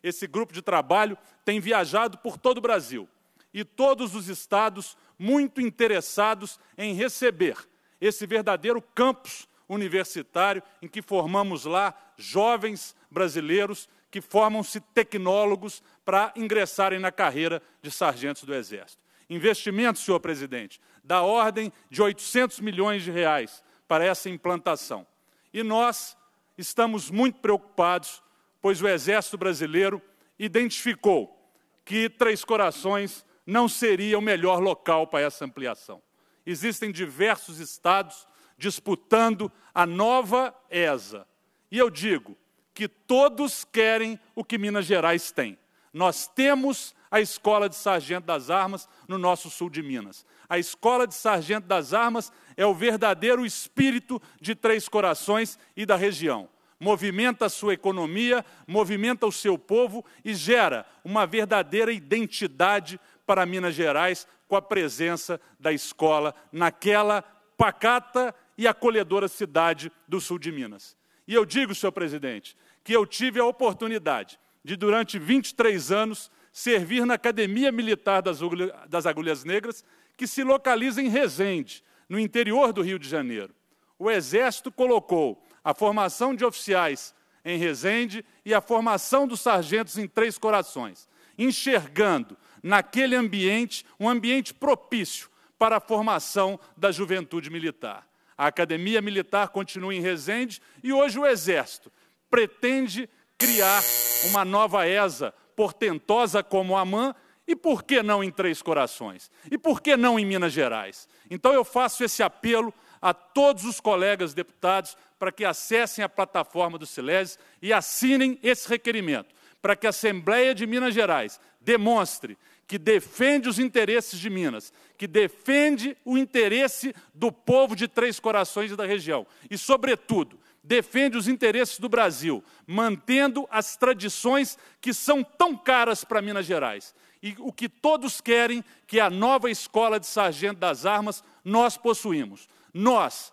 Esse grupo de trabalho tem viajado por todo o Brasil e todos os estados muito interessados em receber esse verdadeiro campus universitário em que formamos lá jovens brasileiros que formam-se tecnólogos para ingressarem na carreira de sargentos do Exército. Investimento, senhor presidente, da ordem de 800 milhões de reais para essa implantação. E nós estamos muito preocupados, pois o Exército Brasileiro identificou que Três Corações não seria o melhor local para essa ampliação. Existem diversos estados disputando a nova ESA. E eu digo que todos querem o que Minas Gerais tem. Nós temos a Escola de Sargento das Armas no nosso sul de Minas. A Escola de Sargento das Armas é o verdadeiro espírito de Três Corações e da região. Movimenta a sua economia, movimenta o seu povo e gera uma verdadeira identidade para Minas Gerais com a presença da escola naquela pacata e acolhedora cidade do sul de Minas. E eu digo, senhor presidente, que eu tive a oportunidade de, durante 23 anos, servir na Academia Militar das Agulhas Negras, que se localiza em Resende, no interior do Rio de Janeiro. O Exército colocou a formação de oficiais em Resende e a formação dos sargentos em Três Corações, enxergando naquele ambiente, um ambiente propício para a formação da juventude militar. A Academia Militar continua em Resende e hoje o Exército pretende criar uma nova ESA, portentosa como a MAN, e por que não em Três Corações? E por que não em Minas Gerais? Então eu faço esse apelo a todos os colegas deputados para que acessem a plataforma do Sileses e assinem esse requerimento, para que a Assembleia de Minas Gerais demonstre que defende os interesses de Minas, que defende o interesse do povo de Três Corações e da região. E, sobretudo, defende os interesses do Brasil, mantendo as tradições que são tão caras para Minas Gerais. E o que todos querem, que é a nova escola de sargento das armas, nós possuímos. Nós,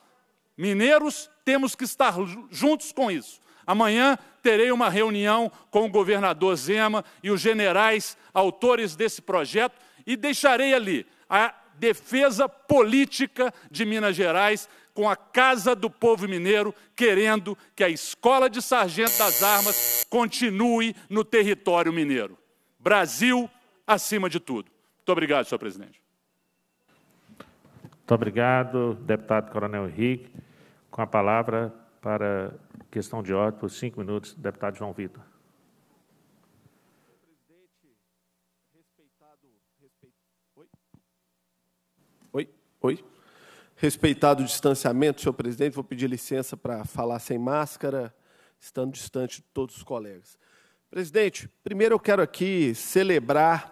mineiros, temos que estar juntos com isso. Amanhã terei uma reunião com o governador Zema e os generais autores desse projeto e deixarei ali a defesa política de Minas Gerais com a Casa do Povo Mineiro querendo que a Escola de Sargento das Armas continue no território mineiro. Brasil acima de tudo. Muito obrigado, senhor presidente. Muito obrigado, deputado Coronel Henrique. Com a palavra para Questão de ordem, por cinco minutos, deputado João Vitor. Oi, oi. Respeitado o distanciamento, senhor presidente, vou pedir licença para falar sem máscara, estando distante de todos os colegas. Presidente, primeiro eu quero aqui celebrar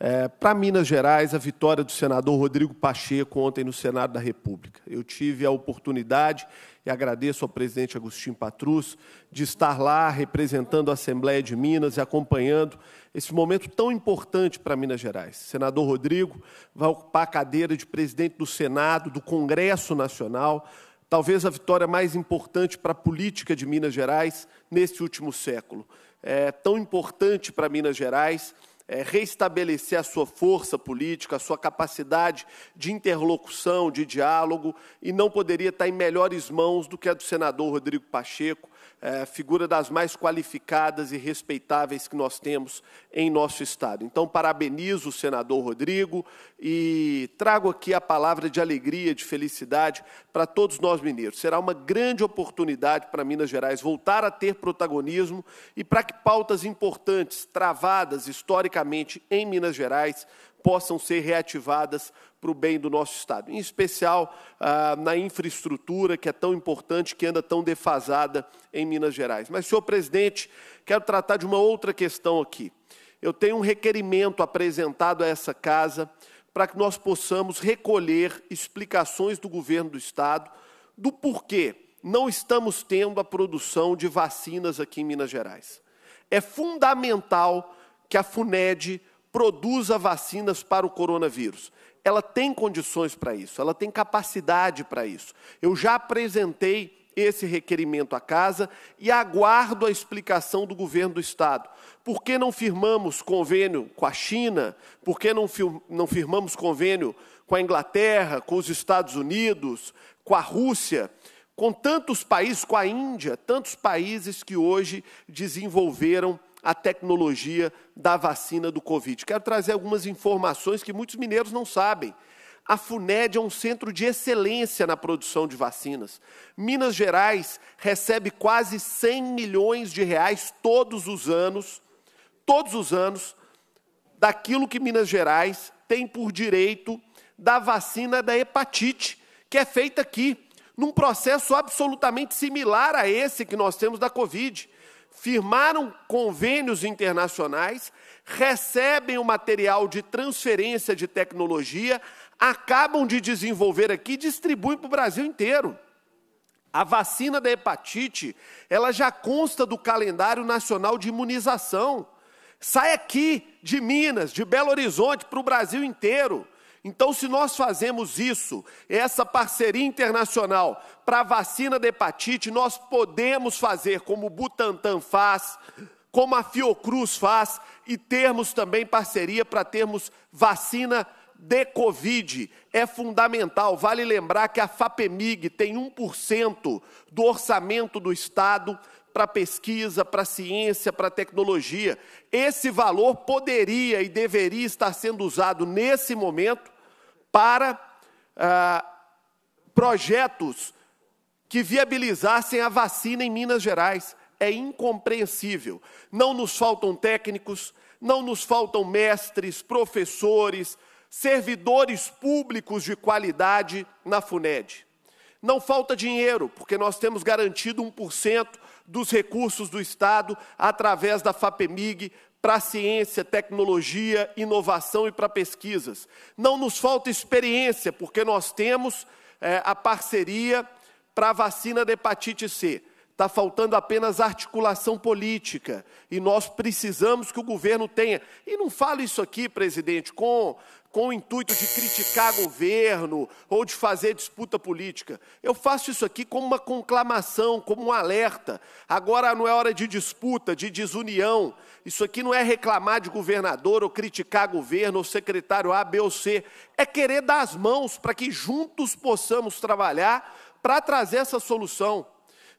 é, Para Minas Gerais, a vitória do senador Rodrigo Pacheco ontem no Senado da República. Eu tive a oportunidade, e agradeço ao presidente Agostinho Patrus, de estar lá representando a Assembleia de Minas e acompanhando esse momento tão importante para Minas Gerais. O senador Rodrigo vai ocupar a cadeira de presidente do Senado, do Congresso Nacional, talvez a vitória mais importante para a política de Minas Gerais neste último século. É tão importante para Minas Gerais é, reestabelecer a sua força política, a sua capacidade de interlocução, de diálogo, e não poderia estar em melhores mãos do que a do senador Rodrigo Pacheco, é, figura das mais qualificadas e respeitáveis que nós temos em nosso Estado. Então, parabenizo o senador Rodrigo e trago aqui a palavra de alegria, de felicidade para todos nós mineiros. Será uma grande oportunidade para Minas Gerais voltar a ter protagonismo e para que pautas importantes, travadas historicamente em Minas Gerais, possam ser reativadas para o bem do nosso Estado, em especial ah, na infraestrutura, que é tão importante, que anda tão defasada em Minas Gerais. Mas, senhor presidente, quero tratar de uma outra questão aqui. Eu tenho um requerimento apresentado a essa casa para que nós possamos recolher explicações do governo do Estado do porquê não estamos tendo a produção de vacinas aqui em Minas Gerais. É fundamental que a FUNED produza vacinas para o coronavírus ela tem condições para isso, ela tem capacidade para isso. Eu já apresentei esse requerimento à casa e aguardo a explicação do governo do Estado. Por que não firmamos convênio com a China? Por que não, fir não firmamos convênio com a Inglaterra, com os Estados Unidos, com a Rússia? Com tantos países, com a Índia, tantos países que hoje desenvolveram a tecnologia da vacina do Covid. Quero trazer algumas informações que muitos mineiros não sabem. A FUNED é um centro de excelência na produção de vacinas. Minas Gerais recebe quase 100 milhões de reais todos os anos, todos os anos, daquilo que Minas Gerais tem por direito da vacina da hepatite, que é feita aqui, num processo absolutamente similar a esse que nós temos da Covid firmaram convênios internacionais, recebem o material de transferência de tecnologia, acabam de desenvolver aqui e distribuem para o Brasil inteiro. A vacina da hepatite, ela já consta do calendário nacional de imunização. Sai aqui de Minas, de Belo Horizonte, para o Brasil inteiro. Então, se nós fazemos isso, essa parceria internacional para a vacina da hepatite, nós podemos fazer como o Butantan faz, como a Fiocruz faz, e termos também parceria para termos vacina de Covid. É fundamental, vale lembrar que a FAPEMIG tem 1% do orçamento do Estado para pesquisa, para ciência, para tecnologia. Esse valor poderia e deveria estar sendo usado nesse momento para ah, projetos que viabilizassem a vacina em Minas Gerais. É incompreensível. Não nos faltam técnicos, não nos faltam mestres, professores, servidores públicos de qualidade na FUNED. Não falta dinheiro, porque nós temos garantido 1% dos recursos do Estado através da FAPEMIG para ciência, tecnologia, inovação e para pesquisas. Não nos falta experiência, porque nós temos é, a parceria para a vacina da hepatite C está faltando apenas articulação política e nós precisamos que o governo tenha. E não falo isso aqui, presidente, com, com o intuito de criticar governo ou de fazer disputa política. Eu faço isso aqui como uma conclamação, como um alerta. Agora não é hora de disputa, de desunião. Isso aqui não é reclamar de governador ou criticar governo ou secretário A, B ou C. É querer dar as mãos para que juntos possamos trabalhar para trazer essa solução.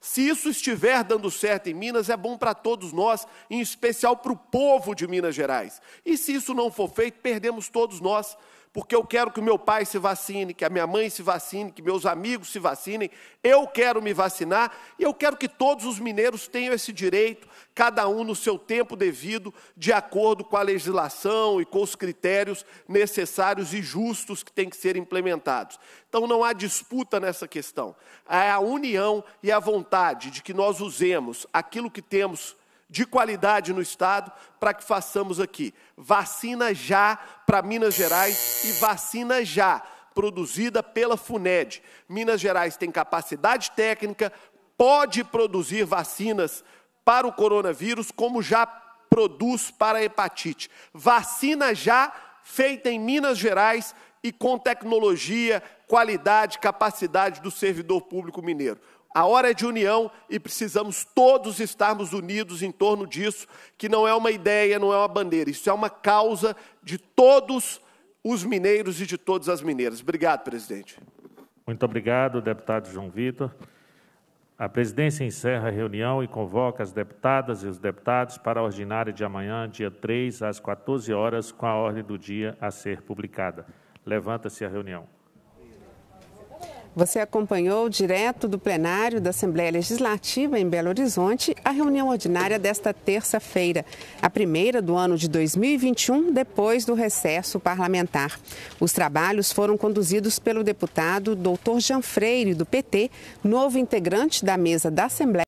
Se isso estiver dando certo em Minas, é bom para todos nós, em especial para o povo de Minas Gerais. E se isso não for feito, perdemos todos nós porque eu quero que o meu pai se vacine, que a minha mãe se vacine, que meus amigos se vacinem. Eu quero me vacinar e eu quero que todos os mineiros tenham esse direito, cada um no seu tempo devido, de acordo com a legislação e com os critérios necessários e justos que têm que ser implementados. Então não há disputa nessa questão. É a união e a vontade de que nós usemos aquilo que temos de qualidade no Estado para que façamos aqui. Vacina já para Minas Gerais e vacina já produzida pela FUNED. Minas Gerais tem capacidade técnica, pode produzir vacinas para o coronavírus, como já produz para a hepatite. Vacina já feita em Minas Gerais e com tecnologia, qualidade, capacidade do servidor público mineiro. A hora é de união e precisamos todos estarmos unidos em torno disso, que não é uma ideia, não é uma bandeira, isso é uma causa de todos os mineiros e de todas as mineiras. Obrigado, presidente. Muito obrigado, deputado João Vitor. A presidência encerra a reunião e convoca as deputadas e os deputados para a ordinária de amanhã, dia 3, às 14 horas, com a ordem do dia a ser publicada. Levanta-se a reunião. Você acompanhou direto do plenário da Assembleia Legislativa em Belo Horizonte a reunião ordinária desta terça-feira, a primeira do ano de 2021, depois do recesso parlamentar. Os trabalhos foram conduzidos pelo deputado Dr. Jean Freire, do PT, novo integrante da mesa da Assembleia.